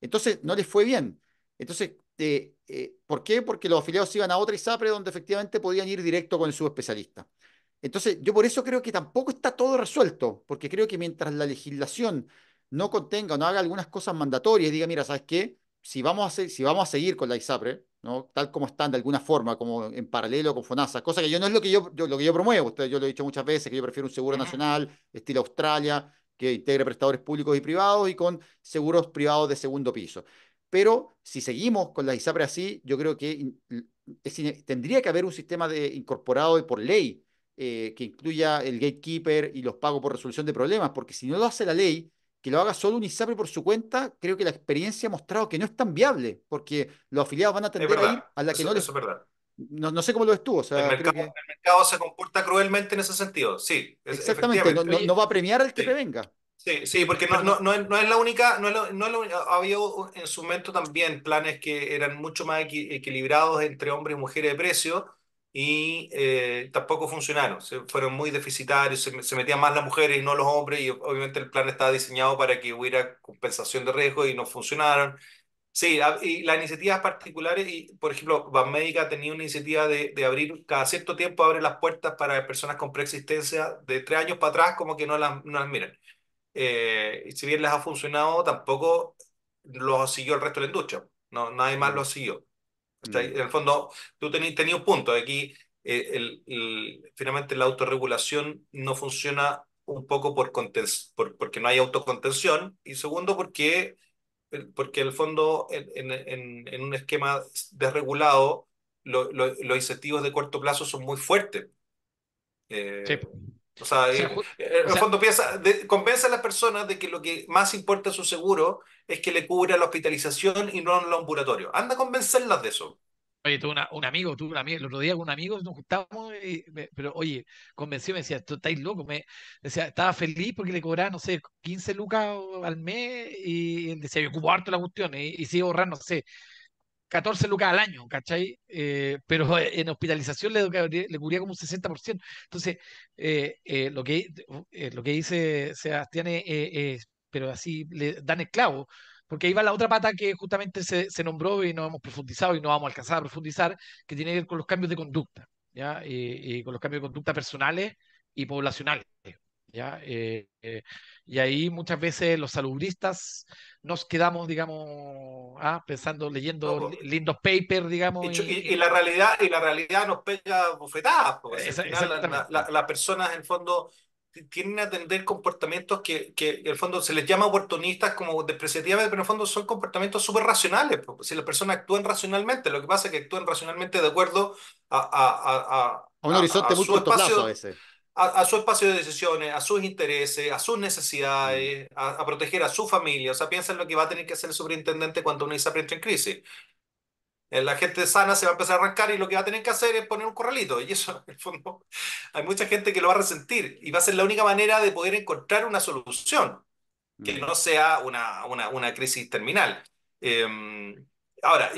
Entonces, no les fue bien. Entonces, eh, eh, ¿por qué? Porque los afiliados iban a otra ISAPRE donde efectivamente podían ir directo con el subespecialista. Entonces, yo por eso creo que tampoco está todo resuelto, porque creo que mientras la legislación no contenga o no haga algunas cosas mandatorias diga, mira, ¿sabes qué? Si vamos a, si vamos a seguir con la ISAPRE, tal como están de alguna forma, como en paralelo con FONASA, cosa que yo no es lo que yo, lo que yo promuevo, Usted, yo lo he dicho muchas veces, que yo prefiero un seguro nacional, estilo Australia, que integre prestadores públicos y privados y con seguros privados de segundo piso. Pero si seguimos con la ISAPRE así, yo creo que tendría que haber un sistema de, incorporado por ley eh, que incluya el gatekeeper y los pagos por resolución de problemas, porque si no lo hace la ley, que lo haga solo un ISAPRE por su cuenta, creo que la experiencia ha mostrado que no es tan viable, porque los afiliados van a tender a ir a la que no es verdad. No, sé cómo lo estuvo el, mercado, se comporta cruelmente en ese sentido, sí. Exactamente, no, va a premiar al que sí. prevenga. Sí, porque no, es, la única, no es no había en su momento también planes que eran mucho más equilibrados entre hombres y mujeres de precio, y eh, tampoco funcionaron, se fueron muy deficitarios, se, metían más las mujeres y no los hombres, y obviamente el plan estaba diseñado para que hubiera compensación de riesgo y no funcionaron. Sí, y las iniciativas particulares, y por ejemplo, Banmédica tenía una iniciativa de, de, abrir, cada cierto tiempo abre las puertas para personas con preexistencia de tres años para atrás, como que no las, no miran. Eh, y si bien les ha funcionado, tampoco los siguió el resto de la industria, no, nadie más los siguió. En el fondo, tú tenías un punto. Aquí, eh, el, finalmente, la autorregulación no funciona un poco por, por porque no hay autocontención y segundo porque porque en el fondo en, en, en un esquema desregulado los incentivos de corto plazo son muy fuertes. Eh, sí. O sea, eh, eh, en, fondo piensa, convence a las personas de que lo que más importa a su seguro es que le cubra la hospitalización y no lo ambulatorio. Anda a convencerlas de eso. Oye, tuve un amigo, tuve un amigo, el otro día con un amigo nos juntamos, pero oye, convenció, me decía, tú estáis loco, me decía, estaba feliz porque le cobraba, no sé, 15 lucas al mes y decía, yo ocupo harto la cuestión eh, y, sigue ahorrando, no sé, 14 lucas al año, ¿cachai? Eh, pero en hospitalización le, cubría como un 60%. Entonces, eh, eh, lo, que, eh, lo que dice Sebastián es, pero así le dan esclavo porque ahí va la otra pata que justamente se, nombró y no hemos profundizado y no vamos a alcanzar a profundizar, que tiene que ver con los cambios de conducta, ¿ya? Y, eh, y con los cambios de conducta personales y poblacionales. ¿ya? Eh, eh, y ahí muchas veces los salubristas nos quedamos, digamos, ah, pensando, leyendo lindos papers, digamos. y, la realidad, y la realidad nos pega bofetadas. la, las personas, en fondo, tienen que atender comportamientos que, que, en el fondo se les llama oportunistas como despreciativas, pero en el fondo son comportamientos súper racionales. Si las personas actúan racionalmente, lo que pasa es que actúan racionalmente de acuerdo a, a, a un horizonte muy corto plazo a a, su espacio de decisiones, a sus intereses, a sus necesidades, mm. a, proteger a su familia. O sea, piensa en lo que va a tener que hacer el superintendente cuando una ISAPRE entre en crisis. Eh, la gente sana se va a empezar a arrancar y lo que va a tener que hacer es poner un corralito. Y eso, en el fondo, hay mucha gente que lo va a resentir y va a ser la única manera de poder encontrar una solución que mm. no sea una, una, una crisis terminal. Em, ahora,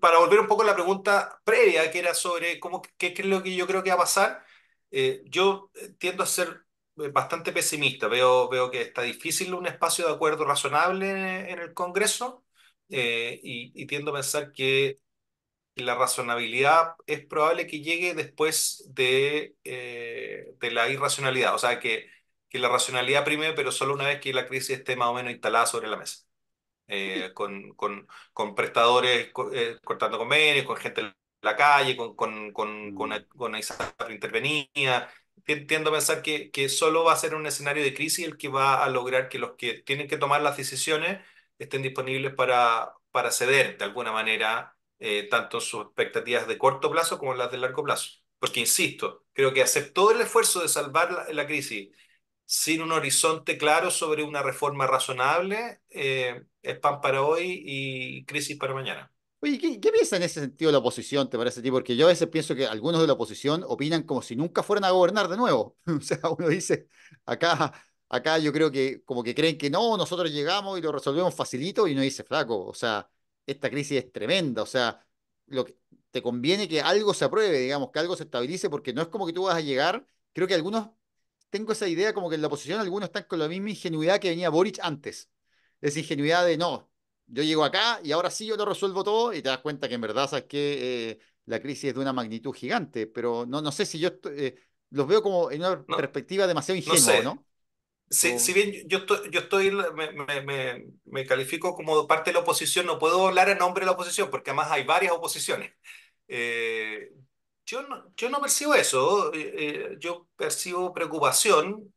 para volver un poco a la pregunta previa, que era sobre cómo, qué es lo que yo creo que va a pasar, eh, yo eh, tiendo a ser eh, bastante pesimista. Veo, veo que está difícil un espacio de acuerdo razonable en, el Congreso y, tiendo a pensar que la razonabilidad es probable que llegue después de, la irracionalidad. O sea, que, que, la racionalidad prime, pero solo una vez que la crisis esté más o menos instalada sobre la mesa. con, con, prestadores cortando convenios, con gente la calle, con, con, con, con, mm. e, con intervenía. Tiendo a pensar que, que solo va a ser un escenario de crisis el que va a lograr que los que tienen que tomar las decisiones estén disponibles para, para ceder de alguna manera eh, tanto sus expectativas de corto plazo como las de largo plazo. Porque, insisto, creo que hacer todo el esfuerzo de salvar la, crisis sin un horizonte claro sobre una reforma razonable eh, es pan para hoy y crisis para mañana. ¿qué, ¿qué, piensa en ese sentido la oposición, te parece a ti? Porque yo a veces pienso que algunos de la oposición opinan como si nunca fueran a gobernar de nuevo. o sea, uno dice, acá, acá yo creo que como que creen que no, nosotros llegamos y lo resolvemos facilito y uno dice, flaco, o sea, esta crisis es tremenda, o sea, lo que, te conviene que algo se apruebe, digamos, que algo se estabilice, porque no es como que tú vas a llegar, creo que algunos, tengo esa idea como que en la oposición algunos están con la misma ingenuidad que venía Boric antes, esa ingenuidad de no, yo llego acá y ahora sí yo lo resuelvo todo y te das cuenta que en verdad sabes que eh, la crisis es de una magnitud gigante, pero no, no sé si yo eh, los veo como en una perspectiva demasiado ingenua, ¿no? Si, bien yo estoy, yo estoy me, me, me, califico como parte de la oposición, no puedo hablar en nombre de la oposición, porque además hay varias oposiciones. Eh, yo, no, yo no percibo eso, yo percibo preocupación,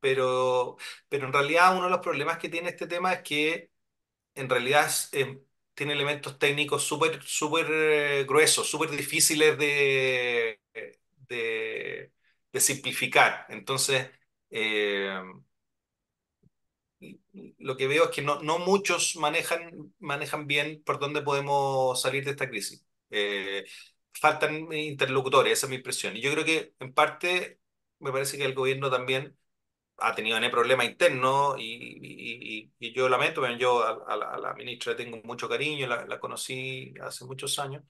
pero, pero en realidad uno de los problemas que tiene este tema es que en realidad eh, tiene elementos técnicos súper eh, gruesos, súper difíciles de, de, simplificar. Entonces, eh, lo que veo es que no, no muchos manejan, manejan bien por dónde podemos salir de esta crisis. faltan interlocutores, esa es mi impresión. Y yo creo que en parte me parece que el gobierno también ha tenido un problema interno y, y, y, yo lamento, yo a, la, ministra le tengo mucho cariño, la, la conocí hace muchos años.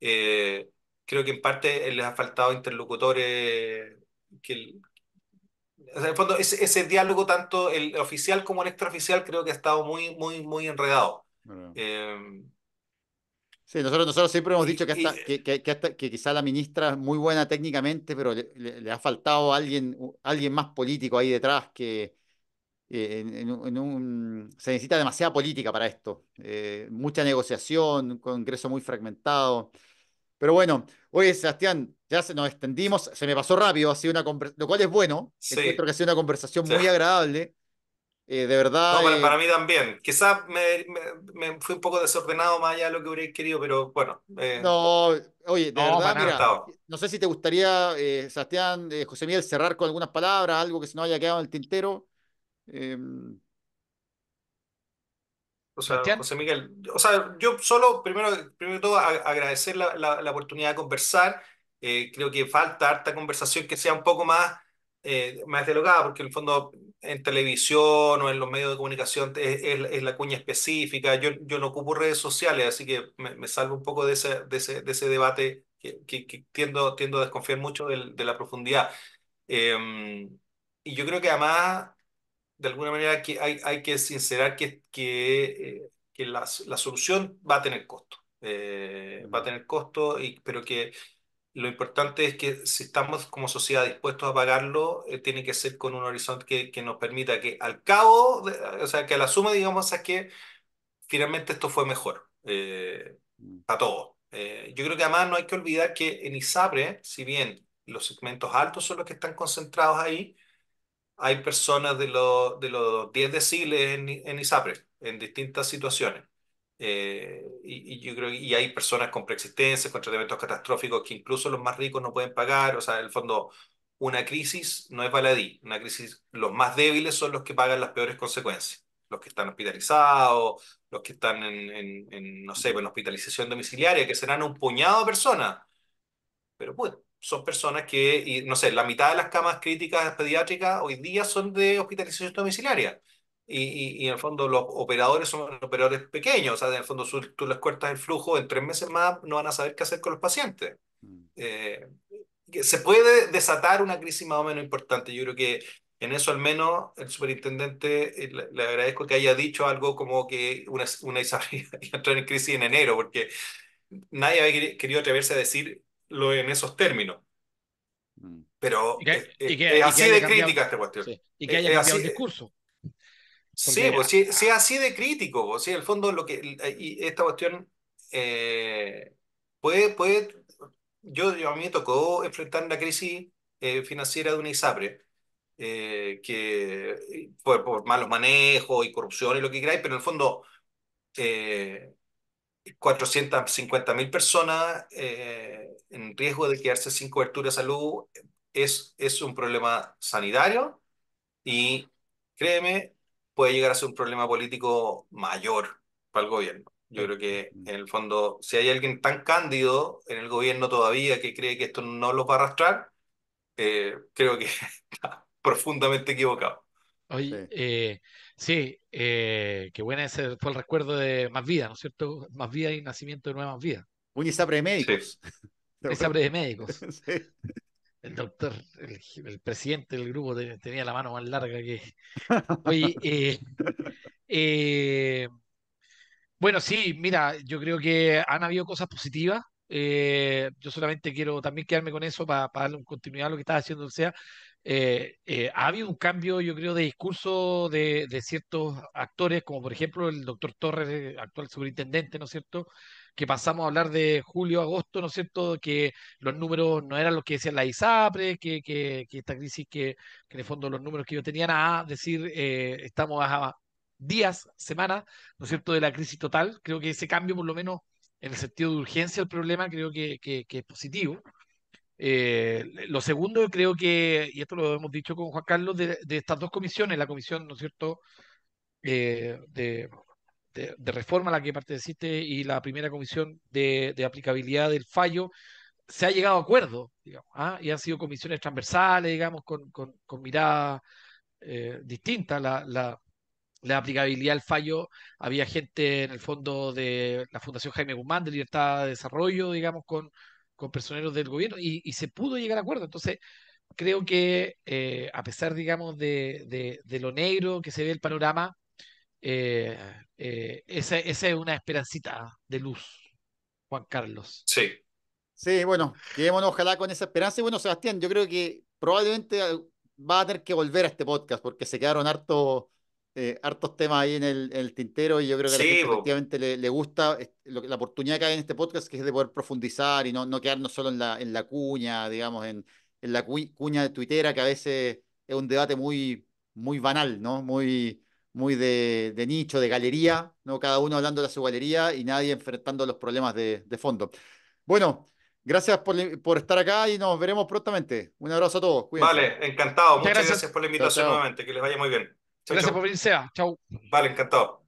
Eh, creo que en parte les ha faltado interlocutores que... en el fondo, ese, diálogo, tanto el oficial como el extraoficial, creo que ha estado muy, muy, muy enredado. Em, nosotros, nosotros siempre hemos dicho que, que, que, quizá la ministra es muy buena técnicamente, pero le, ha faltado alguien, alguien más político ahí detrás que eh, en, un, se necesita demasiada política para esto. Eh, mucha negociación, un congreso muy fragmentado. Pero bueno, oye Sebastián, ya se nos extendimos, se me pasó rápido, ha una lo cual es bueno, creo que ha sido una conversación muy agradable. Eh, de verdad. No, para, eh, mí también. Quizás me, fui un poco desordenado más allá de lo que hubiera querido, pero bueno. Eh, no, oye, de no, verdad, no sé si te gustaría, Sebastián, José Miguel, cerrar con algunas palabras, algo que se nos haya quedado en el tintero. Em, o sea, José Miguel, o sea, yo solo, primero, primero de todo, agradecer la, oportunidad de conversar. creo que falta harta conversación que sea un poco más, más porque en el fondo en televisión o en los medios de comunicación es, es, la cuña específica. Yo, yo, no ocupo redes sociales, así que me, me salvo un poco de ese, de ese, de ese debate que, que, tiendo, tiendo a desconfiar mucho de, de la profundidad. Em, y yo creo que además, de alguna manera, que hay, hay que sincerar que, que, eh, que la, la, solución va a tener costo. Eh, va a tener costo, y, pero que lo importante es que si estamos como sociedad dispuestos a pagarlo, eh, tiene que ser con un horizonte que, que nos permita que al cabo, o sea, que a la suma digamos es que finalmente esto fue mejor mm. eh, a todos. Eh, yo creo que además no hay que olvidar que en ISAPRE, si bien los segmentos altos son los que están concentrados ahí, hay personas de, lo, de los 10 deciles en, en ISAPRE, en distintas situaciones. Eh, y, yo creo y hay personas con preexistencias, con tratamientos catastróficos que incluso los más ricos no pueden pagar. O sea, en el fondo, una crisis no es baladí. Una crisis, los más débiles son los que pagan las peores consecuencias. Los que están hospitalizados, los que están en, no sé, en hospitalización domiciliaria, que serán un puñado de personas. Pero bueno, son personas que, no sé, la mitad de las camas críticas pediátricas hoy día son de hospitalización domiciliaria y, y, y, en el fondo los operadores son operadores pequeños, o sea, en el fondo tú les cortas el flujo, en tres meses más no van a saber qué hacer con los pacientes. Mm. Eh, se puede desatar una crisis más o menos importante. Yo creo que en eso al menos el superintendente eh, le, agradezco que haya dicho algo como que una, una Isabel iba entrar en crisis en enero, porque nadie había querido atreverse a decirlo en esos términos. Mm. Pero es así de crítica esta cuestión. Y que haya cambiado el eh, discurso. Sí, pues, sí ah, así de crítico, pues, el fondo lo que y esta cuestión eh, puede, puede yo, yo, a mí me tocó enfrentar la crisis eh, financiera de una ISAPRE, eh, que por, por, malos manejos y corrupción y lo que queráis, pero en el fondo 450 mil personas en riesgo de quedarse sin cobertura de salud es, es un problema sanitario y créeme, puede llegar a ser un problema político mayor para el gobierno. Yo creo que mm. en el fondo, si hay alguien tan cándido en el gobierno todavía que cree que esto no lo va a arrastrar, eh, creo que está profundamente equivocado. Oye, sí, eh, eh, qué buena ese fue el recuerdo de Más Vida, ¿no es cierto? Más Vida y nacimiento de nuevas vidas. Un ISAPRE de médicos. Sí. ISAPRE de médicos. Sí el doctor, el, presidente del grupo tenía la mano más larga que. Oye, eh, eh, bueno, sí, mira, yo creo que han habido cosas positivas. Eh, yo solamente quiero también quedarme con eso para, darle continuidad a lo que estaba haciendo. O sea, ha habido un cambio, yo creo, de discurso de, de ciertos actores, como por ejemplo el doctor Torres, actual superintendente, ¿no es cierto? que pasamos a hablar de julio, agosto, ¿no es cierto? Que los números no eran los que decían la ISAPRE, que, que, esta crisis, que, en el fondo los números que ellos tenían a decir, eh, estamos a días, semanas, ¿no es cierto?, de la crisis total. Creo que ese cambio, por lo menos en el sentido de urgencia del problema, creo que, que, es positivo. Eh, lo segundo, creo que, y esto lo hemos dicho con Juan Carlos, de, estas dos comisiones, la comisión, ¿no es cierto?, eh, de, de, reforma a la que perteneciste y la primera comisión de, aplicabilidad del fallo, se ha llegado a acuerdo, digamos, ¿ah? y han sido comisiones transversales, digamos, con, mirada eh, distinta la, aplicabilidad del fallo. Había gente en el fondo de la Fundación Jaime Guzmán de Libertad de Desarrollo, digamos, con, con personeros del gobierno, y, se pudo llegar a acuerdo. Entonces, creo que eh, a pesar, digamos, de, lo negro que se ve el panorama, eh, eh esa, es una esperancita de luz, Juan Carlos. Sí. Sí, bueno, quedémonos ojalá con esa esperanza. Y bueno, Sebastián, yo creo que probablemente eh, va a tener que volver a este podcast porque se quedaron hartos eh, hartos temas ahí en el, el, tintero y yo creo que a la gente efectivamente le, le, gusta la oportunidad que hay en este podcast que es de poder profundizar y no, no quedarnos solo en la, en la cuña, digamos, en, en la cuña de Twittera que a veces es un debate muy, muy banal, ¿no? Muy, muy de, nicho, de galería, ¿no? cada uno hablando de su galería y nadie enfrentando los problemas de, fondo. Bueno, gracias por, estar acá y nos veremos prontamente. Un abrazo a todos. Vale, encantado. Muchas, gracias. por la invitación nuevamente. Que les vaya muy bien. gracias por venir, Sea. Chau. Vale, encantado.